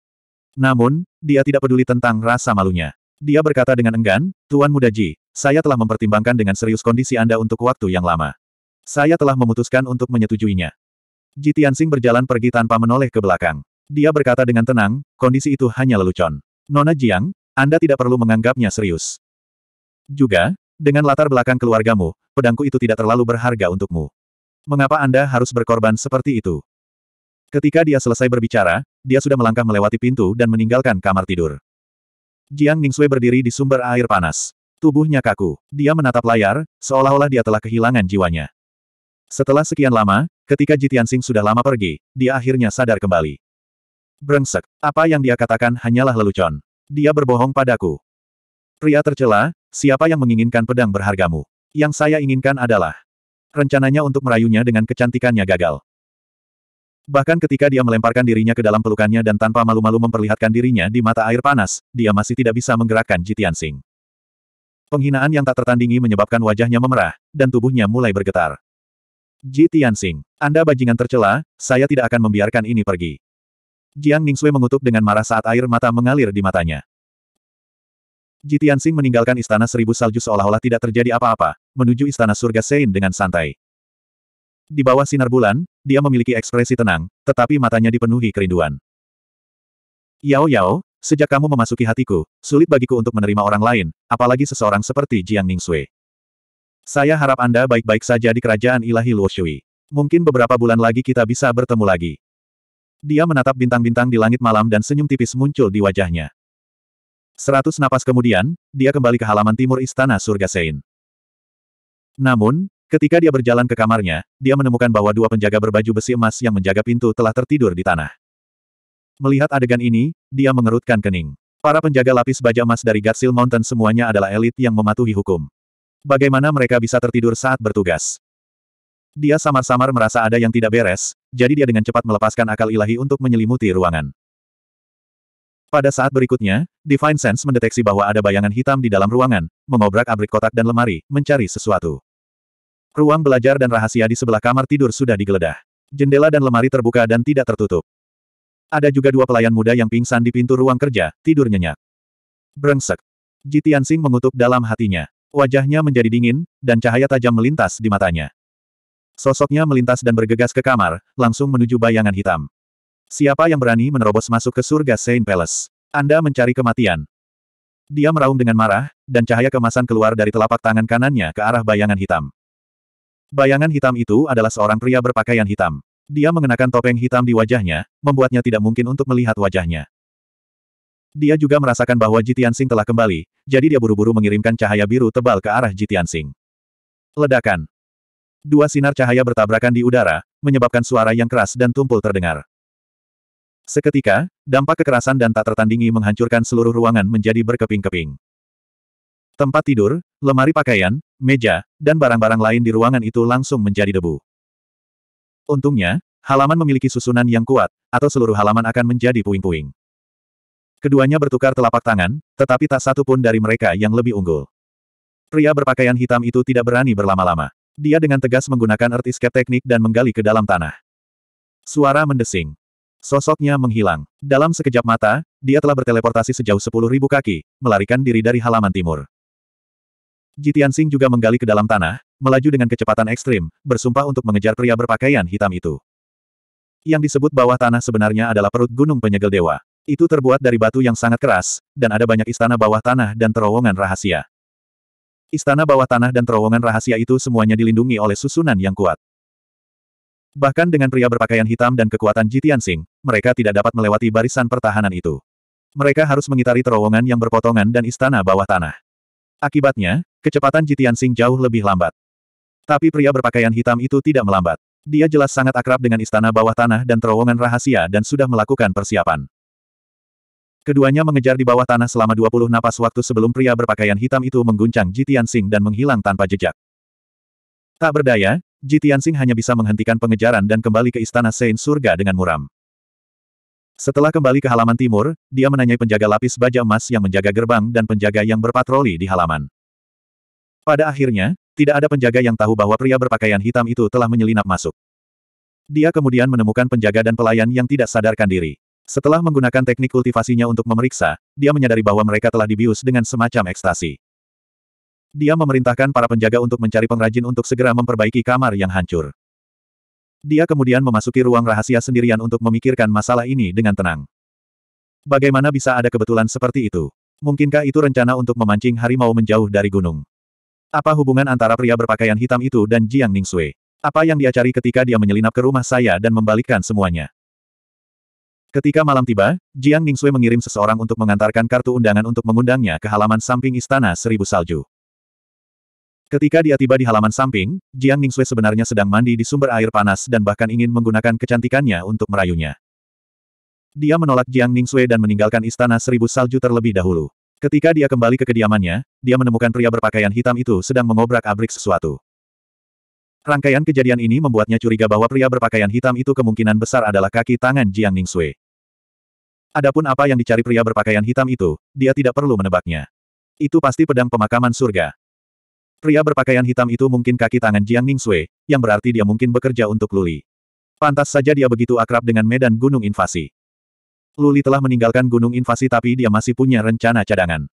Namun, dia tidak peduli tentang rasa malunya. Dia berkata dengan enggan, Tuan Muda Ji, saya telah mempertimbangkan dengan serius kondisi Anda untuk waktu yang lama. Saya telah memutuskan untuk menyetujuinya. Ji Tianxing berjalan pergi tanpa menoleh ke belakang. Dia berkata dengan tenang, kondisi itu hanya lelucon. Nona Jiang, Anda tidak perlu menganggapnya serius. Juga, dengan latar belakang keluargamu, pedangku itu tidak terlalu berharga untukmu. Mengapa Anda harus berkorban seperti itu? Ketika dia selesai berbicara, dia sudah melangkah melewati pintu dan meninggalkan kamar tidur. Jiang Ningxue berdiri di sumber air panas. Tubuhnya kaku. Dia menatap layar, seolah-olah dia telah kehilangan jiwanya. Setelah sekian lama, ketika Ji Tianxing sudah lama pergi, dia akhirnya sadar kembali. Brengsek, apa yang dia katakan hanyalah lelucon. Dia berbohong padaku. Pria tercela, siapa yang menginginkan pedang berhargamu? Yang saya inginkan adalah Rencananya untuk merayunya dengan kecantikannya gagal. Bahkan ketika dia melemparkan dirinya ke dalam pelukannya dan tanpa malu-malu memperlihatkan dirinya di mata air panas, dia masih tidak bisa menggerakkan Jitian Sing. Penghinaan yang tak tertandingi menyebabkan wajahnya memerah, dan tubuhnya mulai bergetar. Jitian Sing, Anda bajingan tercela, saya tidak akan membiarkan ini pergi. Jiang Ningxue mengutuk dengan marah saat air mata mengalir di matanya. Jitian Sing meninggalkan istana seribu salju seolah-olah tidak terjadi apa-apa, menuju istana surga Sein dengan santai. Di bawah sinar bulan, dia memiliki ekspresi tenang, tetapi matanya dipenuhi kerinduan. Yao Yao, sejak kamu memasuki hatiku, sulit bagiku untuk menerima orang lain, apalagi seseorang seperti Jiang Ningxue. Saya harap Anda baik-baik saja di kerajaan ilahi Luoshui. Mungkin beberapa bulan lagi kita bisa bertemu lagi. Dia menatap bintang-bintang di langit malam dan senyum tipis muncul di wajahnya. Seratus napas kemudian, dia kembali ke halaman timur istana surga Sein. Namun, ketika dia berjalan ke kamarnya, dia menemukan bahwa dua penjaga berbaju besi emas yang menjaga pintu telah tertidur di tanah. Melihat adegan ini, dia mengerutkan kening. Para penjaga lapis baja emas dari Gatsil Mountain semuanya adalah elit yang mematuhi hukum. Bagaimana mereka bisa tertidur saat bertugas? Dia samar-samar merasa ada yang tidak beres, jadi dia dengan cepat melepaskan akal ilahi untuk menyelimuti ruangan. Pada saat berikutnya, Divine Sense mendeteksi bahwa ada bayangan hitam di dalam ruangan, mengobrak-abrik kotak dan lemari, mencari sesuatu. Ruang belajar dan rahasia di sebelah kamar tidur sudah digeledah. Jendela dan lemari terbuka dan tidak tertutup. Ada juga dua pelayan muda yang pingsan di pintu ruang kerja, tidur nyenyak. Brengsek. Jitiansing mengutuk dalam hatinya. Wajahnya menjadi dingin, dan cahaya tajam melintas di matanya. Sosoknya melintas dan bergegas ke kamar, langsung menuju bayangan hitam. Siapa yang berani menerobos masuk ke surga Saint Palace? Anda mencari kematian. Dia meraung dengan marah, dan cahaya kemasan keluar dari telapak tangan kanannya ke arah bayangan hitam. Bayangan hitam itu adalah seorang pria berpakaian hitam. Dia mengenakan topeng hitam di wajahnya, membuatnya tidak mungkin untuk melihat wajahnya. Dia juga merasakan bahwa Jitian Sing telah kembali, jadi dia buru-buru mengirimkan cahaya biru tebal ke arah Jitian Sing. Ledakan. Dua sinar cahaya bertabrakan di udara, menyebabkan suara yang keras dan tumpul terdengar. Seketika, dampak kekerasan dan tak tertandingi menghancurkan seluruh ruangan menjadi berkeping-keping. Tempat tidur, lemari pakaian, meja, dan barang-barang lain di ruangan itu langsung menjadi debu. Untungnya, halaman memiliki susunan yang kuat, atau seluruh halaman akan menjadi puing-puing. Keduanya bertukar telapak tangan, tetapi tak satu pun dari mereka yang lebih unggul. Pria berpakaian hitam itu tidak berani berlama-lama. Dia dengan tegas menggunakan escape teknik dan menggali ke dalam tanah. Suara mendesing. Sosoknya menghilang. Dalam sekejap mata, dia telah berteleportasi sejauh sepuluh ribu kaki, melarikan diri dari halaman timur. Jitian Singh juga menggali ke dalam tanah, melaju dengan kecepatan ekstrim, bersumpah untuk mengejar pria berpakaian hitam itu. Yang disebut bawah tanah sebenarnya adalah perut gunung penyegel dewa. Itu terbuat dari batu yang sangat keras, dan ada banyak istana bawah tanah dan terowongan rahasia. Istana bawah tanah dan terowongan rahasia itu semuanya dilindungi oleh susunan yang kuat. Bahkan dengan pria berpakaian hitam dan kekuatan Jitian Sing, mereka tidak dapat melewati barisan pertahanan itu. Mereka harus mengitari terowongan yang berpotongan dan istana bawah tanah. Akibatnya, kecepatan Jitian Sing jauh lebih lambat. Tapi pria berpakaian hitam itu tidak melambat. Dia jelas sangat akrab dengan istana bawah tanah dan terowongan rahasia dan sudah melakukan persiapan. Keduanya mengejar di bawah tanah selama 20 napas waktu sebelum pria berpakaian hitam itu mengguncang Jitian Sing dan menghilang tanpa jejak. Tak berdaya, Ji Tianxing hanya bisa menghentikan pengejaran dan kembali ke istana Sein Surga dengan muram. Setelah kembali ke halaman timur, dia menanyai penjaga lapis baja emas yang menjaga gerbang dan penjaga yang berpatroli di halaman. Pada akhirnya, tidak ada penjaga yang tahu bahwa pria berpakaian hitam itu telah menyelinap masuk. Dia kemudian menemukan penjaga dan pelayan yang tidak sadarkan diri. Setelah menggunakan teknik kultivasinya untuk memeriksa, dia menyadari bahwa mereka telah dibius dengan semacam ekstasi. Dia memerintahkan para penjaga untuk mencari pengrajin untuk segera memperbaiki kamar yang hancur. Dia kemudian memasuki ruang rahasia sendirian untuk memikirkan masalah ini dengan tenang. Bagaimana bisa ada kebetulan seperti itu? Mungkinkah itu rencana untuk memancing harimau menjauh dari gunung? Apa hubungan antara pria berpakaian hitam itu dan Jiang Ningxue? Apa yang dia cari ketika dia menyelinap ke rumah saya dan membalikkan semuanya? Ketika malam tiba, Jiang Ningxue mengirim seseorang untuk mengantarkan kartu undangan untuk mengundangnya ke halaman samping Istana Seribu Salju. Ketika dia tiba di halaman samping, Jiang Ningxue sebenarnya sedang mandi di sumber air panas dan bahkan ingin menggunakan kecantikannya untuk merayunya. Dia menolak Jiang Ningxue dan meninggalkan istana seribu salju terlebih dahulu. Ketika dia kembali ke kediamannya, dia menemukan pria berpakaian hitam itu sedang mengobrak-abrik sesuatu. Rangkaian kejadian ini membuatnya curiga bahwa pria berpakaian hitam itu kemungkinan besar adalah kaki tangan Jiang Ningxue. Adapun apa yang dicari pria berpakaian hitam itu, dia tidak perlu menebaknya. Itu pasti pedang pemakaman surga. Pria berpakaian hitam itu mungkin kaki tangan Jiang Sui, yang berarti dia mungkin bekerja untuk Luli. Pantas saja dia begitu akrab dengan medan gunung invasi. Luli telah meninggalkan gunung invasi tapi dia masih punya rencana cadangan.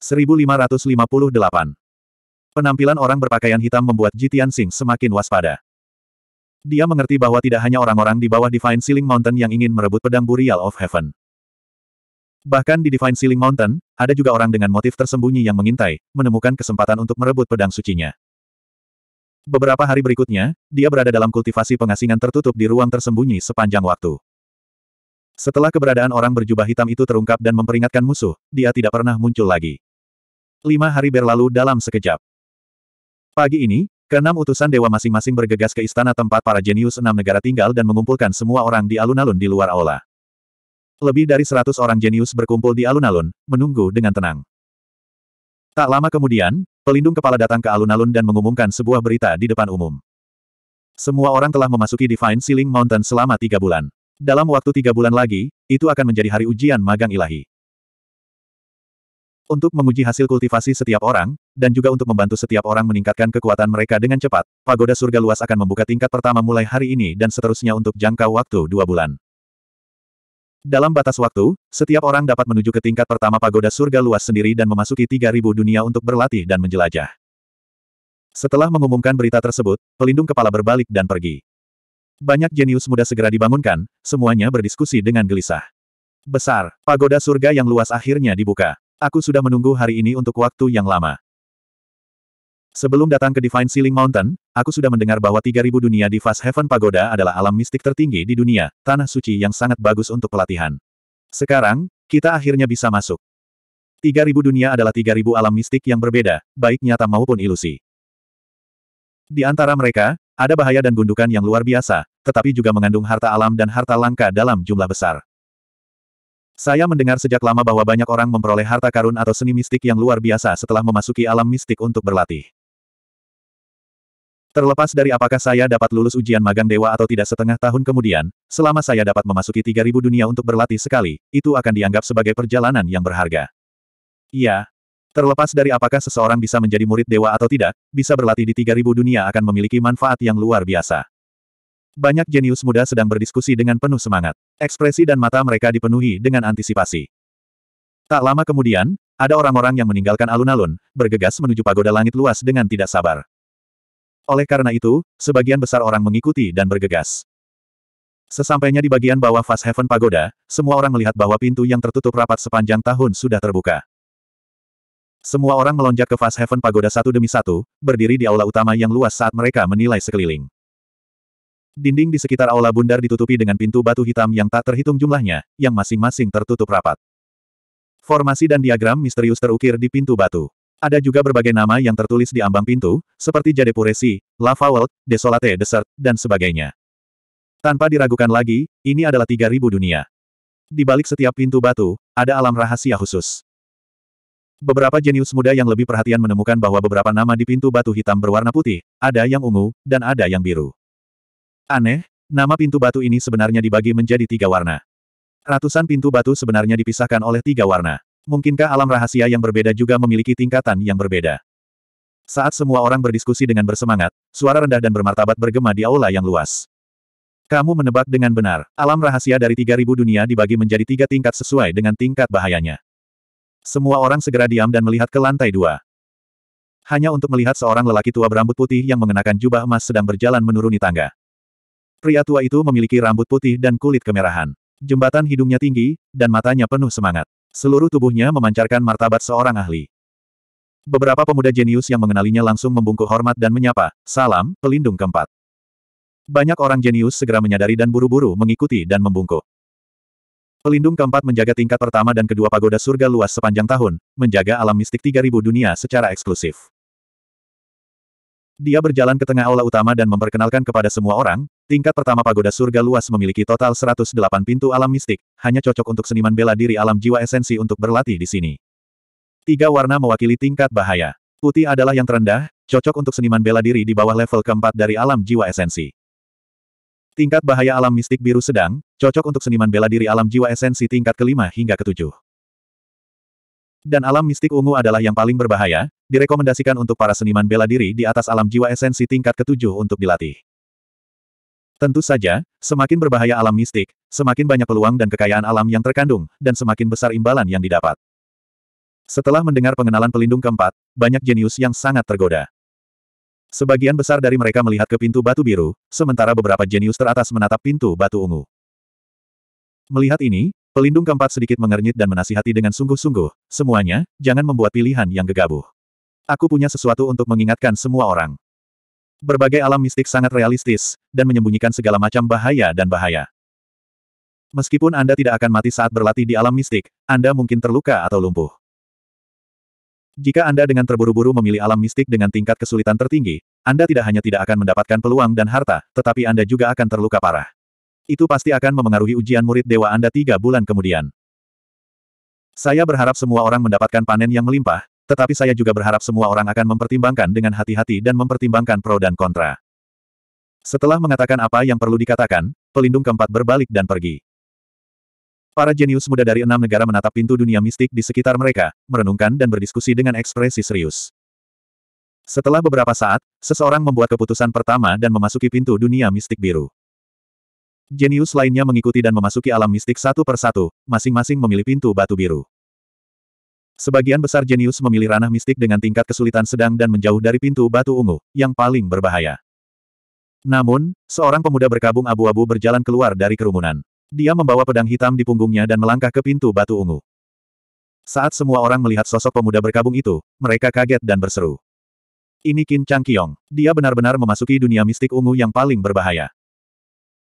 1558 Penampilan orang berpakaian hitam membuat Jitian Sing semakin waspada. Dia mengerti bahwa tidak hanya orang-orang di bawah Divine Ceiling Mountain yang ingin merebut pedang Burial of Heaven. Bahkan di Divine Ceiling Mountain, ada juga orang dengan motif tersembunyi yang mengintai, menemukan kesempatan untuk merebut pedang sucinya. Beberapa hari berikutnya, dia berada dalam kultivasi pengasingan tertutup di ruang tersembunyi sepanjang waktu. Setelah keberadaan orang berjubah hitam itu terungkap dan memperingatkan musuh, dia tidak pernah muncul lagi. Lima hari berlalu dalam sekejap. Pagi ini, keenam utusan dewa masing-masing bergegas ke istana tempat para jenius enam negara tinggal dan mengumpulkan semua orang di alun-alun di luar aula. Lebih dari seratus orang jenius berkumpul di alun-alun, menunggu dengan tenang. Tak lama kemudian, pelindung kepala datang ke alun-alun dan mengumumkan sebuah berita di depan umum. Semua orang telah memasuki Divine Ceiling Mountain selama tiga bulan. Dalam waktu tiga bulan lagi, itu akan menjadi hari ujian magang ilahi. Untuk menguji hasil kultivasi setiap orang, dan juga untuk membantu setiap orang meningkatkan kekuatan mereka dengan cepat, pagoda surga luas akan membuka tingkat pertama mulai hari ini dan seterusnya untuk jangka waktu dua bulan. Dalam batas waktu, setiap orang dapat menuju ke tingkat pertama pagoda surga luas sendiri dan memasuki 3.000 dunia untuk berlatih dan menjelajah. Setelah mengumumkan berita tersebut, pelindung kepala berbalik dan pergi. Banyak jenius muda segera dibangunkan, semuanya berdiskusi dengan gelisah. Besar, pagoda surga yang luas akhirnya dibuka. Aku sudah menunggu hari ini untuk waktu yang lama. Sebelum datang ke Divine Ceiling Mountain, aku sudah mendengar bahwa 3000 dunia di Fast Heaven Pagoda adalah alam mistik tertinggi di dunia, tanah suci yang sangat bagus untuk pelatihan. Sekarang, kita akhirnya bisa masuk. 3000 dunia adalah 3000 alam mistik yang berbeda, baik nyata maupun ilusi. Di antara mereka, ada bahaya dan gundukan yang luar biasa, tetapi juga mengandung harta alam dan harta langka dalam jumlah besar. Saya mendengar sejak lama bahwa banyak orang memperoleh harta karun atau seni mistik yang luar biasa setelah memasuki alam mistik untuk berlatih. Terlepas dari apakah saya dapat lulus ujian magang dewa atau tidak setengah tahun kemudian, selama saya dapat memasuki 3000 dunia untuk berlatih sekali, itu akan dianggap sebagai perjalanan yang berharga. Iya. Terlepas dari apakah seseorang bisa menjadi murid dewa atau tidak, bisa berlatih di 3000 dunia akan memiliki manfaat yang luar biasa. Banyak jenius muda sedang berdiskusi dengan penuh semangat. Ekspresi dan mata mereka dipenuhi dengan antisipasi. Tak lama kemudian, ada orang-orang yang meninggalkan alun-alun, bergegas menuju pagoda langit luas dengan tidak sabar. Oleh karena itu, sebagian besar orang mengikuti dan bergegas. Sesampainya di bagian bawah Fast Heaven Pagoda, semua orang melihat bahwa pintu yang tertutup rapat sepanjang tahun sudah terbuka. Semua orang melonjak ke Fast Heaven Pagoda satu demi satu, berdiri di aula utama yang luas saat mereka menilai sekeliling. Dinding di sekitar aula bundar ditutupi dengan pintu batu hitam yang tak terhitung jumlahnya, yang masing-masing tertutup rapat. Formasi dan diagram misterius terukir di pintu batu. Ada juga berbagai nama yang tertulis di ambang pintu, seperti Jade Jadepuresi, Lava World, Desolate Desert, dan sebagainya. Tanpa diragukan lagi, ini adalah 3.000 dunia. Di balik setiap pintu batu, ada alam rahasia khusus. Beberapa jenius muda yang lebih perhatian menemukan bahwa beberapa nama di pintu batu hitam berwarna putih, ada yang ungu, dan ada yang biru. Aneh, nama pintu batu ini sebenarnya dibagi menjadi tiga warna. Ratusan pintu batu sebenarnya dipisahkan oleh tiga warna. Mungkinkah alam rahasia yang berbeda juga memiliki tingkatan yang berbeda? Saat semua orang berdiskusi dengan bersemangat, suara rendah dan bermartabat bergema di aula yang luas. Kamu menebak dengan benar, alam rahasia dari 3000 dunia dibagi menjadi tiga tingkat sesuai dengan tingkat bahayanya. Semua orang segera diam dan melihat ke lantai dua. Hanya untuk melihat seorang lelaki tua berambut putih yang mengenakan jubah emas sedang berjalan menuruni tangga. Pria tua itu memiliki rambut putih dan kulit kemerahan. Jembatan hidungnya tinggi, dan matanya penuh semangat. Seluruh tubuhnya memancarkan martabat seorang ahli. Beberapa pemuda jenius yang mengenalinya langsung membungkuk hormat dan menyapa, salam, pelindung keempat. Banyak orang jenius segera menyadari dan buru-buru mengikuti dan membungkuk. Pelindung keempat menjaga tingkat pertama dan kedua pagoda surga luas sepanjang tahun, menjaga alam mistik 3000 dunia secara eksklusif. Dia berjalan ke tengah aula utama dan memperkenalkan kepada semua orang, Tingkat pertama pagoda surga luas memiliki total 108 pintu alam mistik, hanya cocok untuk seniman bela diri alam jiwa esensi untuk berlatih di sini. Tiga warna mewakili tingkat bahaya. Putih adalah yang terendah, cocok untuk seniman bela diri di bawah level keempat dari alam jiwa esensi. Tingkat bahaya alam mistik biru sedang, cocok untuk seniman bela diri alam jiwa esensi tingkat kelima hingga ketujuh. Dan alam mistik ungu adalah yang paling berbahaya, direkomendasikan untuk para seniman bela diri di atas alam jiwa esensi tingkat ketujuh untuk dilatih. Tentu saja, semakin berbahaya alam mistik, semakin banyak peluang dan kekayaan alam yang terkandung, dan semakin besar imbalan yang didapat. Setelah mendengar pengenalan pelindung keempat, banyak jenius yang sangat tergoda. Sebagian besar dari mereka melihat ke pintu batu biru, sementara beberapa jenius teratas menatap pintu batu ungu. Melihat ini, pelindung keempat sedikit mengernyit dan menasihati dengan sungguh-sungguh, semuanya, jangan membuat pilihan yang gegabah. Aku punya sesuatu untuk mengingatkan semua orang. Berbagai alam mistik sangat realistis, dan menyembunyikan segala macam bahaya dan bahaya. Meskipun Anda tidak akan mati saat berlatih di alam mistik, Anda mungkin terluka atau lumpuh. Jika Anda dengan terburu-buru memilih alam mistik dengan tingkat kesulitan tertinggi, Anda tidak hanya tidak akan mendapatkan peluang dan harta, tetapi Anda juga akan terluka parah. Itu pasti akan memengaruhi ujian murid dewa Anda tiga bulan kemudian. Saya berharap semua orang mendapatkan panen yang melimpah, tetapi saya juga berharap semua orang akan mempertimbangkan dengan hati-hati dan mempertimbangkan pro dan kontra. Setelah mengatakan apa yang perlu dikatakan, pelindung keempat berbalik dan pergi. Para jenius muda dari enam negara menatap pintu dunia mistik di sekitar mereka, merenungkan dan berdiskusi dengan ekspresi serius. Setelah beberapa saat, seseorang membuat keputusan pertama dan memasuki pintu dunia mistik biru. Jenius lainnya mengikuti dan memasuki alam mistik satu persatu, masing-masing memilih pintu batu biru. Sebagian besar jenius memilih ranah mistik dengan tingkat kesulitan sedang dan menjauh dari pintu batu ungu, yang paling berbahaya. Namun, seorang pemuda berkabung abu-abu berjalan keluar dari kerumunan. Dia membawa pedang hitam di punggungnya dan melangkah ke pintu batu ungu. Saat semua orang melihat sosok pemuda berkabung itu, mereka kaget dan berseru. Ini Qin Chang Kiong, Dia benar-benar memasuki dunia mistik ungu yang paling berbahaya.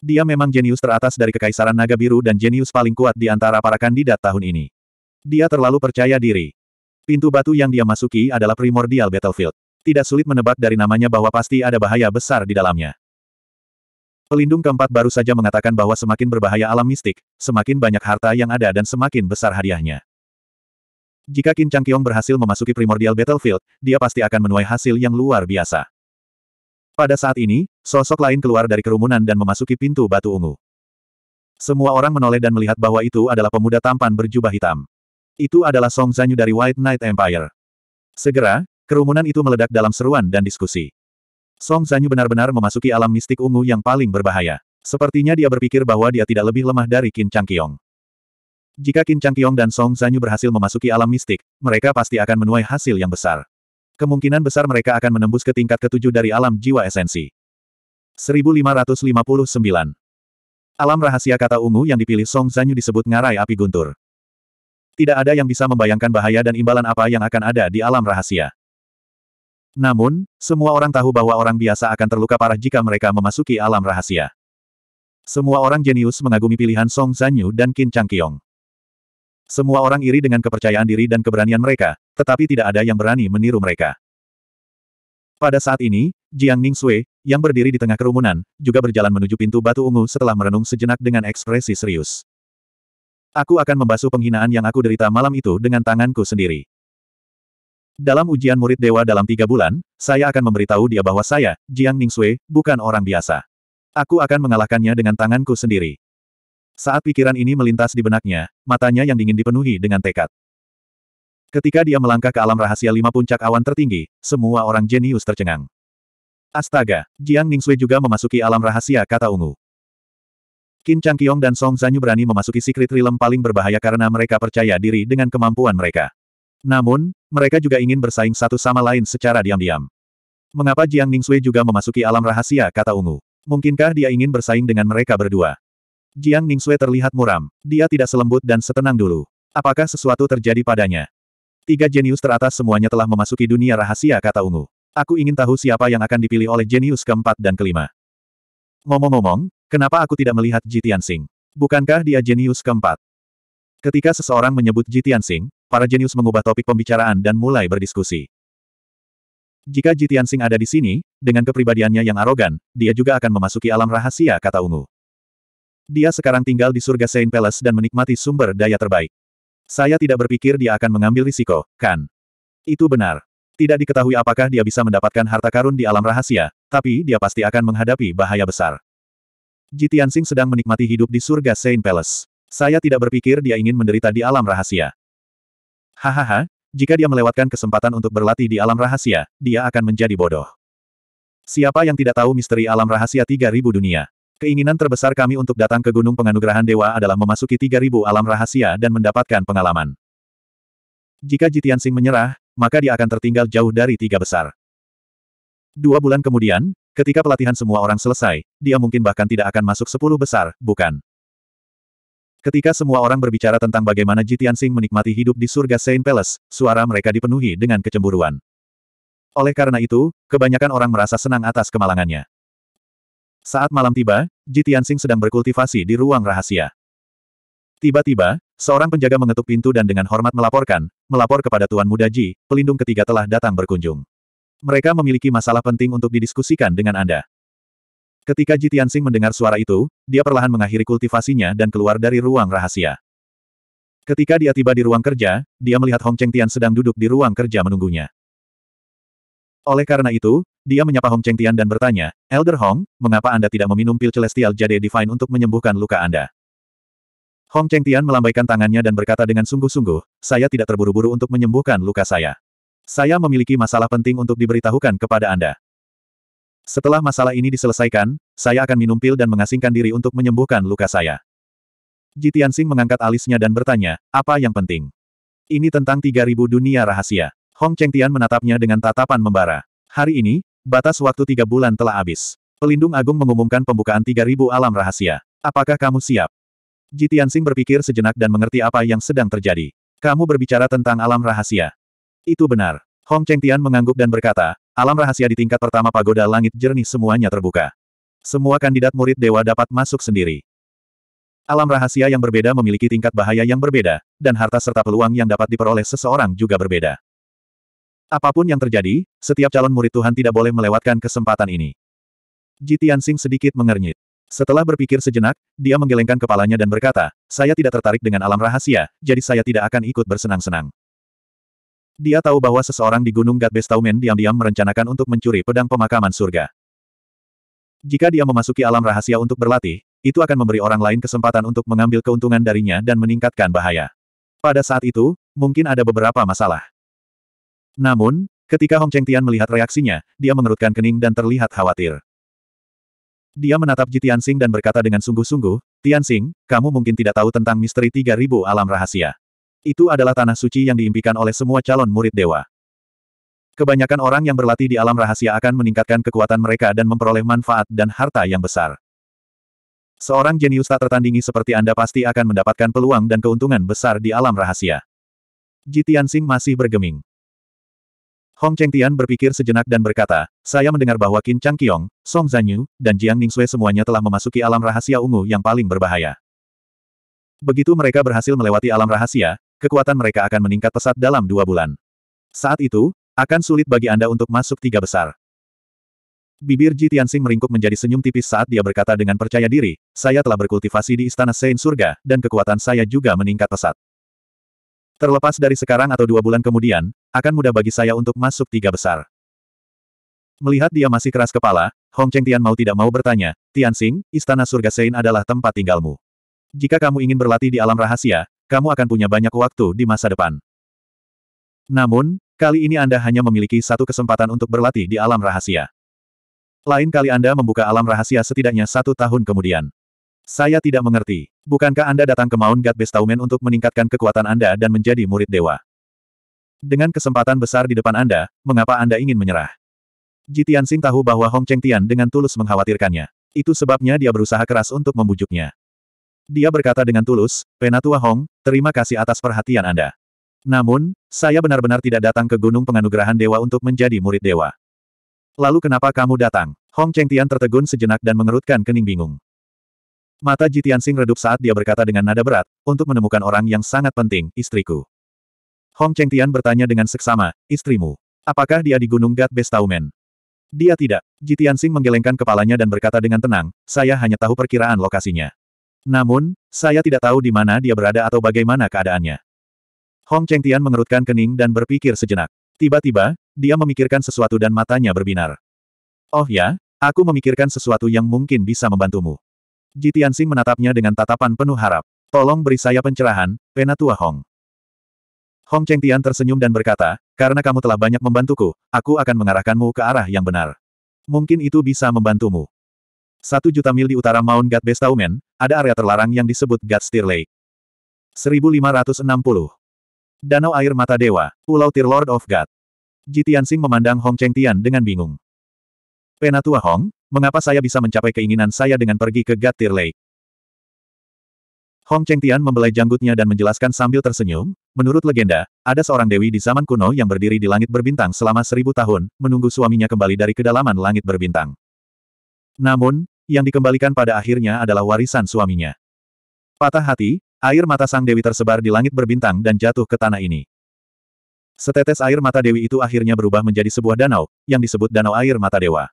Dia memang jenius teratas dari Kekaisaran Naga Biru dan jenius paling kuat di antara para kandidat tahun ini. Dia terlalu percaya diri. Pintu batu yang dia masuki adalah primordial battlefield. Tidak sulit menebak dari namanya bahwa pasti ada bahaya besar di dalamnya. Pelindung keempat baru saja mengatakan bahwa semakin berbahaya alam mistik, semakin banyak harta yang ada dan semakin besar hadiahnya. Jika Chang Changqiong berhasil memasuki primordial battlefield, dia pasti akan menuai hasil yang luar biasa. Pada saat ini, sosok lain keluar dari kerumunan dan memasuki pintu batu ungu. Semua orang menoleh dan melihat bahwa itu adalah pemuda tampan berjubah hitam. Itu adalah Song Zanyu dari White Knight Empire. Segera, kerumunan itu meledak dalam seruan dan diskusi. Song Zanyu benar-benar memasuki alam mistik ungu yang paling berbahaya. Sepertinya dia berpikir bahwa dia tidak lebih lemah dari Qin Changqiong. Jika Qin Changqiong dan Song Zanyu berhasil memasuki alam mistik, mereka pasti akan menuai hasil yang besar. Kemungkinan besar mereka akan menembus ke tingkat ketujuh dari alam jiwa esensi. 1559 Alam rahasia kata ungu yang dipilih Song Zanyu disebut ngarai api guntur tidak ada yang bisa membayangkan bahaya dan imbalan apa yang akan ada di alam rahasia. Namun, semua orang tahu bahwa orang biasa akan terluka parah jika mereka memasuki alam rahasia. Semua orang jenius mengagumi pilihan Song Zanyu dan Qin Changqiong. Semua orang iri dengan kepercayaan diri dan keberanian mereka, tetapi tidak ada yang berani meniru mereka. Pada saat ini, Jiang Sui, yang berdiri di tengah kerumunan, juga berjalan menuju pintu batu ungu setelah merenung sejenak dengan ekspresi serius. Aku akan membasuh penghinaan yang aku derita malam itu dengan tanganku sendiri. Dalam ujian murid dewa dalam tiga bulan, saya akan memberitahu dia bahwa saya, Jiang Sui, bukan orang biasa. Aku akan mengalahkannya dengan tanganku sendiri. Saat pikiran ini melintas di benaknya, matanya yang dingin dipenuhi dengan tekad. Ketika dia melangkah ke alam rahasia lima puncak awan tertinggi, semua orang jenius tercengang. Astaga, Jiang Sui juga memasuki alam rahasia kata ungu. Qin Qiong dan Song Zanyu berani memasuki Secret Realm paling berbahaya karena mereka percaya diri dengan kemampuan mereka. Namun, mereka juga ingin bersaing satu sama lain secara diam-diam. Mengapa Jiang Sui juga memasuki alam rahasia, kata Ungu. Mungkinkah dia ingin bersaing dengan mereka berdua? Jiang Sui terlihat muram. Dia tidak selembut dan setenang dulu. Apakah sesuatu terjadi padanya? Tiga jenius teratas semuanya telah memasuki dunia rahasia, kata Ungu. Aku ingin tahu siapa yang akan dipilih oleh jenius keempat dan kelima. Ngomong-ngomong, kenapa aku tidak melihat Ji Tianxing? Bukankah dia jenius keempat? Ketika seseorang menyebut Ji Tianxing, para jenius mengubah topik pembicaraan dan mulai berdiskusi. Jika Ji Tianxing ada di sini, dengan kepribadiannya yang arogan, dia juga akan memasuki alam rahasia kata ungu. Dia sekarang tinggal di surga Saint Palace dan menikmati sumber daya terbaik. Saya tidak berpikir dia akan mengambil risiko, kan? Itu benar. Tidak diketahui apakah dia bisa mendapatkan harta karun di alam rahasia, tapi dia pasti akan menghadapi bahaya besar. Ji Tianxing sedang menikmati hidup di surga Saint Palace. Saya tidak berpikir dia ingin menderita di alam rahasia. Hahaha, jika dia melewatkan kesempatan untuk berlatih di alam rahasia, dia akan menjadi bodoh. Siapa yang tidak tahu misteri alam rahasia 3000 dunia? Keinginan terbesar kami untuk datang ke Gunung Penganugerahan Dewa adalah memasuki 3000 alam rahasia dan mendapatkan pengalaman. Jika Jitiansing menyerah, maka dia akan tertinggal jauh dari tiga besar. Dua bulan kemudian, ketika pelatihan semua orang selesai, dia mungkin bahkan tidak akan masuk sepuluh besar, bukan? Ketika semua orang berbicara tentang bagaimana Jitiansing menikmati hidup di surga Saint Palace, suara mereka dipenuhi dengan kecemburuan. Oleh karena itu, kebanyakan orang merasa senang atas kemalangannya. Saat malam tiba, Jitiansing sedang berkultivasi di ruang rahasia. Tiba-tiba, Seorang penjaga mengetuk pintu dan dengan hormat melaporkan, melapor kepada Tuan Muda Ji, pelindung ketiga telah datang berkunjung. Mereka memiliki masalah penting untuk didiskusikan dengan Anda. Ketika Ji Tianxing mendengar suara itu, dia perlahan mengakhiri kultivasinya dan keluar dari ruang rahasia. Ketika dia tiba di ruang kerja, dia melihat Hong Cheng Tian sedang duduk di ruang kerja menunggunya. Oleh karena itu, dia menyapa Hong Cheng Tian dan bertanya, Elder Hong, mengapa Anda tidak meminum pil celestial jade divine untuk menyembuhkan luka Anda? Hong Cheng Tian melambaikan tangannya dan berkata dengan sungguh-sungguh, saya tidak terburu-buru untuk menyembuhkan luka saya. Saya memiliki masalah penting untuk diberitahukan kepada Anda. Setelah masalah ini diselesaikan, saya akan minum pil dan mengasingkan diri untuk menyembuhkan luka saya. Ji Tianxing mengangkat alisnya dan bertanya, apa yang penting? Ini tentang 3000 dunia rahasia. Hong Cheng Tian menatapnya dengan tatapan membara. Hari ini, batas waktu tiga bulan telah habis. Pelindung Agung mengumumkan pembukaan 3000 alam rahasia. Apakah kamu siap? Ji Tianxing berpikir sejenak dan mengerti apa yang sedang terjadi. Kamu berbicara tentang alam rahasia. Itu benar. Hong Cheng Tian mengangguk dan berkata, alam rahasia di tingkat pertama pagoda langit jernih semuanya terbuka. Semua kandidat murid dewa dapat masuk sendiri. Alam rahasia yang berbeda memiliki tingkat bahaya yang berbeda, dan harta serta peluang yang dapat diperoleh seseorang juga berbeda. Apapun yang terjadi, setiap calon murid Tuhan tidak boleh melewatkan kesempatan ini. Ji Tianxing sedikit mengernyit. Setelah berpikir sejenak, dia menggelengkan kepalanya dan berkata, saya tidak tertarik dengan alam rahasia, jadi saya tidak akan ikut bersenang-senang. Dia tahu bahwa seseorang di Gunung Gatbestaumen diam-diam merencanakan untuk mencuri pedang pemakaman surga. Jika dia memasuki alam rahasia untuk berlatih, itu akan memberi orang lain kesempatan untuk mengambil keuntungan darinya dan meningkatkan bahaya. Pada saat itu, mungkin ada beberapa masalah. Namun, ketika Hong Cheng Tian melihat reaksinya, dia mengerutkan kening dan terlihat khawatir. Dia menatap Ji Tianxing dan berkata dengan sungguh-sungguh, Tianxing, kamu mungkin tidak tahu tentang misteri 3000 alam rahasia. Itu adalah tanah suci yang diimpikan oleh semua calon murid dewa. Kebanyakan orang yang berlatih di alam rahasia akan meningkatkan kekuatan mereka dan memperoleh manfaat dan harta yang besar. Seorang jenius tak tertandingi seperti Anda pasti akan mendapatkan peluang dan keuntungan besar di alam rahasia. Ji Tianxing masih bergeming. Hong Tian berpikir sejenak dan berkata, saya mendengar bahwa Qin Chang Qiong, Song Zanyu, dan Jiang Ningxue semuanya telah memasuki alam rahasia ungu yang paling berbahaya. Begitu mereka berhasil melewati alam rahasia, kekuatan mereka akan meningkat pesat dalam dua bulan. Saat itu, akan sulit bagi Anda untuk masuk tiga besar. Bibir Ji Tianxing meringkuk menjadi senyum tipis saat dia berkata dengan percaya diri, saya telah berkultivasi di Istana Sein Surga, dan kekuatan saya juga meningkat pesat. Terlepas dari sekarang atau dua bulan kemudian, akan mudah bagi saya untuk masuk tiga besar. Melihat dia masih keras kepala, Hong Cheng Tian mau tidak mau bertanya, Tianxing, istana surga Sein adalah tempat tinggalmu. Jika kamu ingin berlatih di alam rahasia, kamu akan punya banyak waktu di masa depan. Namun, kali ini Anda hanya memiliki satu kesempatan untuk berlatih di alam rahasia. Lain kali Anda membuka alam rahasia setidaknya satu tahun kemudian. Saya tidak mengerti. Bukankah Anda datang ke Mount God Bestowment untuk meningkatkan kekuatan Anda dan menjadi murid dewa? Dengan kesempatan besar di depan Anda, mengapa Anda ingin menyerah? Jitian Sing tahu bahwa Hong Cheng Tian dengan tulus mengkhawatirkannya. Itu sebabnya dia berusaha keras untuk membujuknya. Dia berkata dengan tulus, Penatua Hong, terima kasih atas perhatian Anda. Namun, saya benar-benar tidak datang ke Gunung Penganugerahan Dewa untuk menjadi murid dewa. Lalu kenapa kamu datang? Hong Cheng Tian tertegun sejenak dan mengerutkan kening bingung. Mata Jitiansing redup saat dia berkata dengan nada berat, untuk menemukan orang yang sangat penting, istriku. Hong Cheng Tian bertanya dengan seksama, istrimu, apakah dia di Gunung Gat Bestaumen? Dia tidak. Jitiansing menggelengkan kepalanya dan berkata dengan tenang, saya hanya tahu perkiraan lokasinya. Namun, saya tidak tahu di mana dia berada atau bagaimana keadaannya. Hong Cheng Tian mengerutkan kening dan berpikir sejenak. Tiba-tiba, dia memikirkan sesuatu dan matanya berbinar. Oh ya, aku memikirkan sesuatu yang mungkin bisa membantumu. Ji Tianxing menatapnya dengan tatapan penuh harap. Tolong beri saya pencerahan, Penatua Hong. Hong Chengtian tersenyum dan berkata, karena kamu telah banyak membantuku, aku akan mengarahkanmu ke arah yang benar. Mungkin itu bisa membantumu. Satu juta mil di utara Mount God Bestaumen, ada area terlarang yang disebut Steer Lake. 1560. Danau Air Mata Dewa, Pulau Tir Lord of God. Ji Tianxing memandang Hong Chengtian dengan bingung. Penatua Hong, mengapa saya bisa mencapai keinginan saya dengan pergi ke Gatir Lake? Hong Tian membelai janggutnya dan menjelaskan sambil tersenyum, menurut legenda, ada seorang dewi di zaman kuno yang berdiri di langit berbintang selama seribu tahun, menunggu suaminya kembali dari kedalaman langit berbintang. Namun, yang dikembalikan pada akhirnya adalah warisan suaminya. Patah hati, air mata sang dewi tersebar di langit berbintang dan jatuh ke tanah ini. Setetes air mata dewi itu akhirnya berubah menjadi sebuah danau, yang disebut Danau Air Mata Dewa.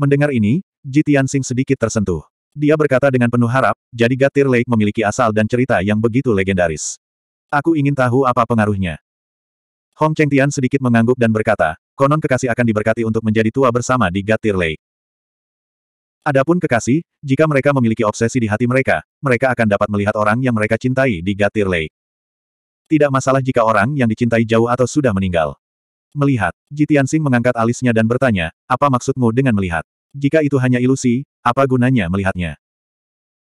Mendengar ini, Ji Tianxing sedikit tersentuh. Dia berkata dengan penuh harap, jadi Gatir Lake memiliki asal dan cerita yang begitu legendaris. Aku ingin tahu apa pengaruhnya. Hong Cheng Tian sedikit mengangguk dan berkata, konon kekasih akan diberkati untuk menjadi tua bersama di Gatir Lake. Adapun kekasih, jika mereka memiliki obsesi di hati mereka, mereka akan dapat melihat orang yang mereka cintai di Gatir Lake. Tidak masalah jika orang yang dicintai jauh atau sudah meninggal. Melihat, Sing mengangkat alisnya dan bertanya, apa maksudmu dengan melihat? Jika itu hanya ilusi, apa gunanya melihatnya?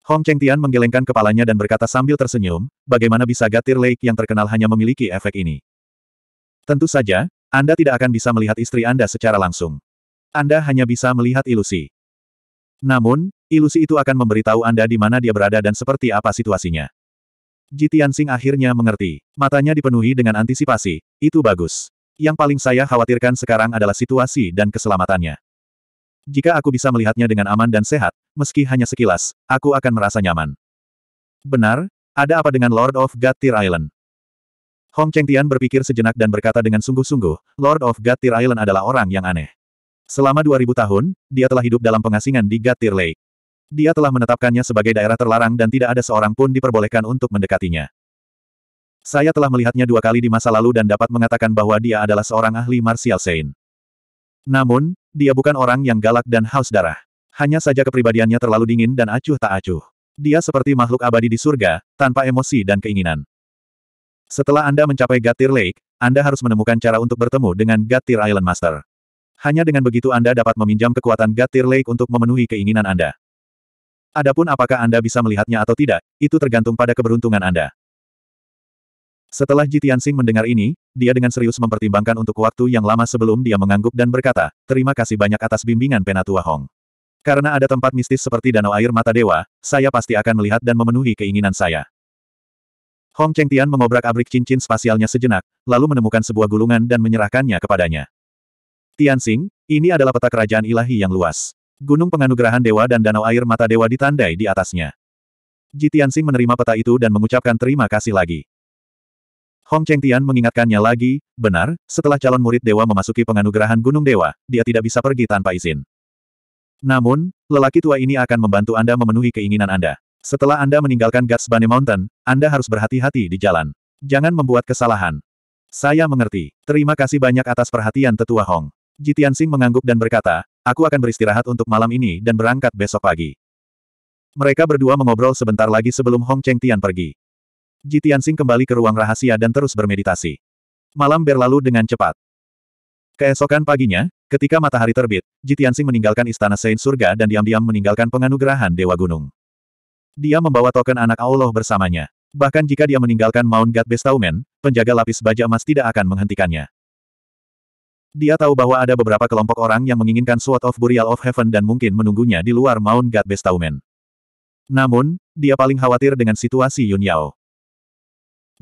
Hong Cheng Tian menggelengkan kepalanya dan berkata sambil tersenyum, bagaimana bisa Gatir Lake yang terkenal hanya memiliki efek ini? Tentu saja, Anda tidak akan bisa melihat istri Anda secara langsung. Anda hanya bisa melihat ilusi. Namun, ilusi itu akan memberitahu Anda di mana dia berada dan seperti apa situasinya. Ji Tianxing akhirnya mengerti. Matanya dipenuhi dengan antisipasi. Itu bagus. Yang paling saya khawatirkan sekarang adalah situasi dan keselamatannya. Jika aku bisa melihatnya dengan aman dan sehat, meski hanya sekilas, aku akan merasa nyaman. Benar, ada apa dengan Lord of God Tear Island? Hong Tian berpikir sejenak dan berkata dengan sungguh-sungguh, Lord of God Tear Island adalah orang yang aneh. Selama 2000 tahun, dia telah hidup dalam pengasingan di God Tear Lake. Dia telah menetapkannya sebagai daerah terlarang dan tidak ada seorang pun diperbolehkan untuk mendekatinya. Saya telah melihatnya dua kali di masa lalu dan dapat mengatakan bahwa dia adalah seorang ahli martial saint. Namun, dia bukan orang yang galak dan haus darah. Hanya saja kepribadiannya terlalu dingin dan acuh tak acuh. Dia seperti makhluk abadi di surga, tanpa emosi dan keinginan. Setelah Anda mencapai Gatir Lake, Anda harus menemukan cara untuk bertemu dengan Gatir Island Master. Hanya dengan begitu Anda dapat meminjam kekuatan Gatir Lake untuk memenuhi keinginan Anda. Adapun apakah Anda bisa melihatnya atau tidak, itu tergantung pada keberuntungan Anda. Setelah Ji Tianxing mendengar ini, dia dengan serius mempertimbangkan untuk waktu yang lama sebelum dia mengangguk dan berkata, terima kasih banyak atas bimbingan Penatua Hong. Karena ada tempat mistis seperti Danau Air Mata Dewa, saya pasti akan melihat dan memenuhi keinginan saya. Hong Cheng Tian mengobrak-abrik cincin spasialnya sejenak, lalu menemukan sebuah gulungan dan menyerahkannya kepadanya. Tian Tianxing, ini adalah peta kerajaan ilahi yang luas. Gunung penganugerahan dewa dan danau air mata dewa ditandai di atasnya. Ji Tianxing menerima peta itu dan mengucapkan terima kasih lagi. Hong Cheng Tian mengingatkannya lagi, benar, setelah calon murid dewa memasuki penganugerahan gunung dewa, dia tidak bisa pergi tanpa izin. Namun, lelaki tua ini akan membantu Anda memenuhi keinginan Anda. Setelah Anda meninggalkan Guts Bunny Mountain, Anda harus berhati-hati di jalan. Jangan membuat kesalahan. Saya mengerti. Terima kasih banyak atas perhatian tetua Hong. Jitian Sing mengangguk dan berkata, aku akan beristirahat untuk malam ini dan berangkat besok pagi. Mereka berdua mengobrol sebentar lagi sebelum Hong Cheng Tian pergi. Ji Tianxing kembali ke ruang rahasia dan terus bermeditasi. Malam berlalu dengan cepat. Keesokan paginya, ketika matahari terbit, Ji Tianxing meninggalkan istana Saint Surga dan diam-diam meninggalkan penganugerahan Dewa Gunung. Dia membawa token anak Allah bersamanya. Bahkan jika dia meninggalkan Mount God Bestowment, penjaga lapis baja emas tidak akan menghentikannya. Dia tahu bahwa ada beberapa kelompok orang yang menginginkan Sword of Burial of Heaven dan mungkin menunggunya di luar Mount God Bestowment. Namun, dia paling khawatir dengan situasi Yun Yao.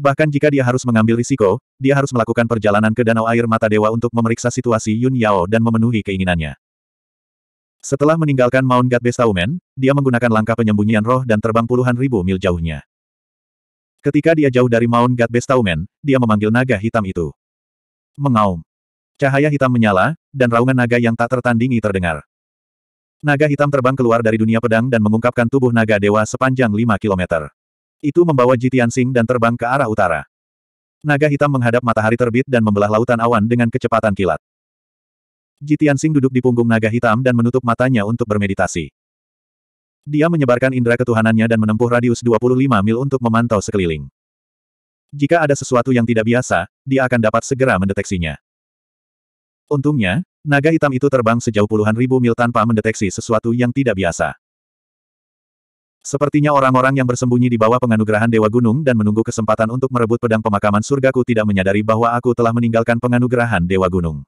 Bahkan jika dia harus mengambil risiko, dia harus melakukan perjalanan ke Danau Air Mata Dewa untuk memeriksa situasi Yun Yao dan memenuhi keinginannya. Setelah meninggalkan Mount God Bestaumen, dia menggunakan langkah penyembunyian roh dan terbang puluhan ribu mil jauhnya. Ketika dia jauh dari Mount God Bestaumen, dia memanggil naga hitam itu. Mengaum. Cahaya hitam menyala, dan raungan naga yang tak tertandingi terdengar. Naga hitam terbang keluar dari dunia pedang dan mengungkapkan tubuh naga dewa sepanjang 5 kilometer. Itu membawa Jitian Sing dan terbang ke arah utara. Naga hitam menghadap matahari terbit dan membelah lautan awan dengan kecepatan kilat. Jitian Sing duduk di punggung naga hitam dan menutup matanya untuk bermeditasi. Dia menyebarkan indera ketuhanannya dan menempuh radius 25 mil untuk memantau sekeliling. Jika ada sesuatu yang tidak biasa, dia akan dapat segera mendeteksinya. Untungnya, naga hitam itu terbang sejauh puluhan ribu mil tanpa mendeteksi sesuatu yang tidak biasa. Sepertinya orang-orang yang bersembunyi di bawah penganugerahan Dewa Gunung dan menunggu kesempatan untuk merebut pedang pemakaman surgaku tidak menyadari bahwa aku telah meninggalkan penganugerahan Dewa Gunung.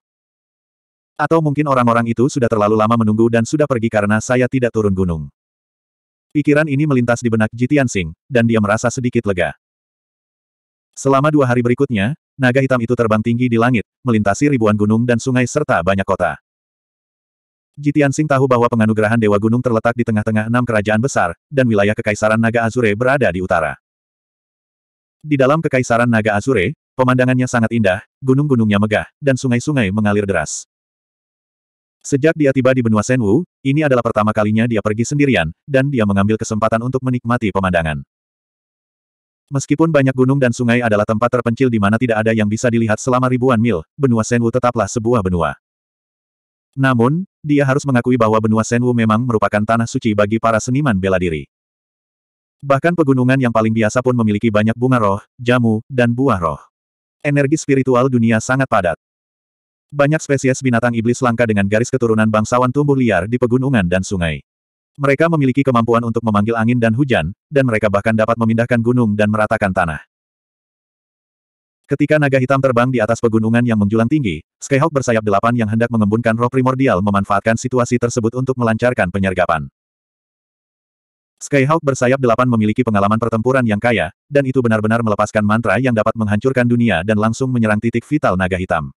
Atau mungkin orang-orang itu sudah terlalu lama menunggu dan sudah pergi karena saya tidak turun gunung. Pikiran ini melintas di benak Jitian Singh, dan dia merasa sedikit lega. Selama dua hari berikutnya, naga hitam itu terbang tinggi di langit, melintasi ribuan gunung dan sungai serta banyak kota. Jitian Sing tahu bahwa penganugerahan Dewa Gunung terletak di tengah-tengah enam kerajaan besar, dan wilayah Kekaisaran Naga Azure berada di utara. Di dalam Kekaisaran Naga Azure, pemandangannya sangat indah, gunung-gunungnya megah, dan sungai-sungai mengalir deras. Sejak dia tiba di benua Senwu, ini adalah pertama kalinya dia pergi sendirian, dan dia mengambil kesempatan untuk menikmati pemandangan. Meskipun banyak gunung dan sungai adalah tempat terpencil di mana tidak ada yang bisa dilihat selama ribuan mil, benua Senwu tetaplah sebuah benua. Namun, dia harus mengakui bahwa benua Senwu memang merupakan tanah suci bagi para seniman bela diri. Bahkan pegunungan yang paling biasa pun memiliki banyak bunga roh, jamu, dan buah roh. Energi spiritual dunia sangat padat. Banyak spesies binatang iblis langka dengan garis keturunan bangsawan tumbuh liar di pegunungan dan sungai. Mereka memiliki kemampuan untuk memanggil angin dan hujan, dan mereka bahkan dapat memindahkan gunung dan meratakan tanah. Ketika naga hitam terbang di atas pegunungan yang menjulang tinggi, Skyhawk bersayap delapan yang hendak mengembunkan roh primordial memanfaatkan situasi tersebut untuk melancarkan penyergapan. Skyhawk bersayap delapan memiliki pengalaman pertempuran yang kaya, dan itu benar-benar melepaskan mantra yang dapat menghancurkan dunia dan langsung menyerang titik vital naga hitam.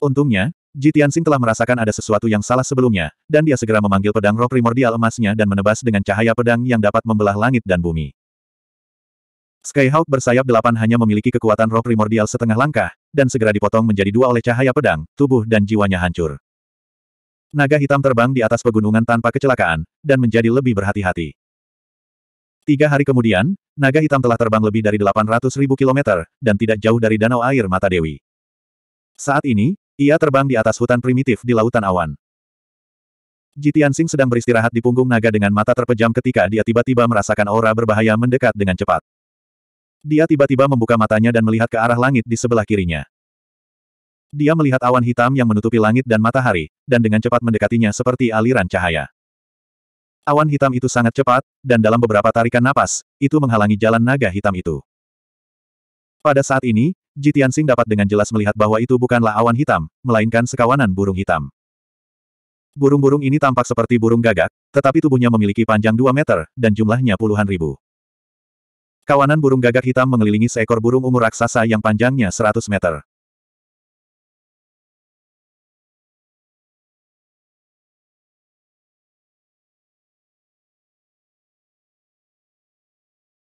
Untungnya, Jitiansing telah merasakan ada sesuatu yang salah sebelumnya, dan dia segera memanggil pedang roh primordial emasnya dan menebas dengan cahaya pedang yang dapat membelah langit dan bumi. Skyhawk bersayap delapan hanya memiliki kekuatan roh primordial setengah langkah, dan segera dipotong menjadi dua oleh cahaya pedang, tubuh dan jiwanya hancur. Naga hitam terbang di atas pegunungan tanpa kecelakaan, dan menjadi lebih berhati-hati. Tiga hari kemudian, naga hitam telah terbang lebih dari 800 ribu kilometer, dan tidak jauh dari danau air mata Dewi. Saat ini, ia terbang di atas hutan primitif di lautan awan. Jitian Singh sedang beristirahat di punggung naga dengan mata terpejam ketika dia tiba-tiba merasakan aura berbahaya mendekat dengan cepat. Dia tiba-tiba membuka matanya dan melihat ke arah langit di sebelah kirinya. Dia melihat awan hitam yang menutupi langit dan matahari, dan dengan cepat mendekatinya seperti aliran cahaya. Awan hitam itu sangat cepat, dan dalam beberapa tarikan napas, itu menghalangi jalan naga hitam itu. Pada saat ini, Jitiansing dapat dengan jelas melihat bahwa itu bukanlah awan hitam, melainkan sekawanan burung hitam. Burung-burung ini tampak seperti burung gagak, tetapi tubuhnya memiliki panjang 2 meter, dan jumlahnya puluhan ribu. Kawanan burung gagak hitam mengelilingi seekor burung ungu raksasa yang panjangnya 100 meter.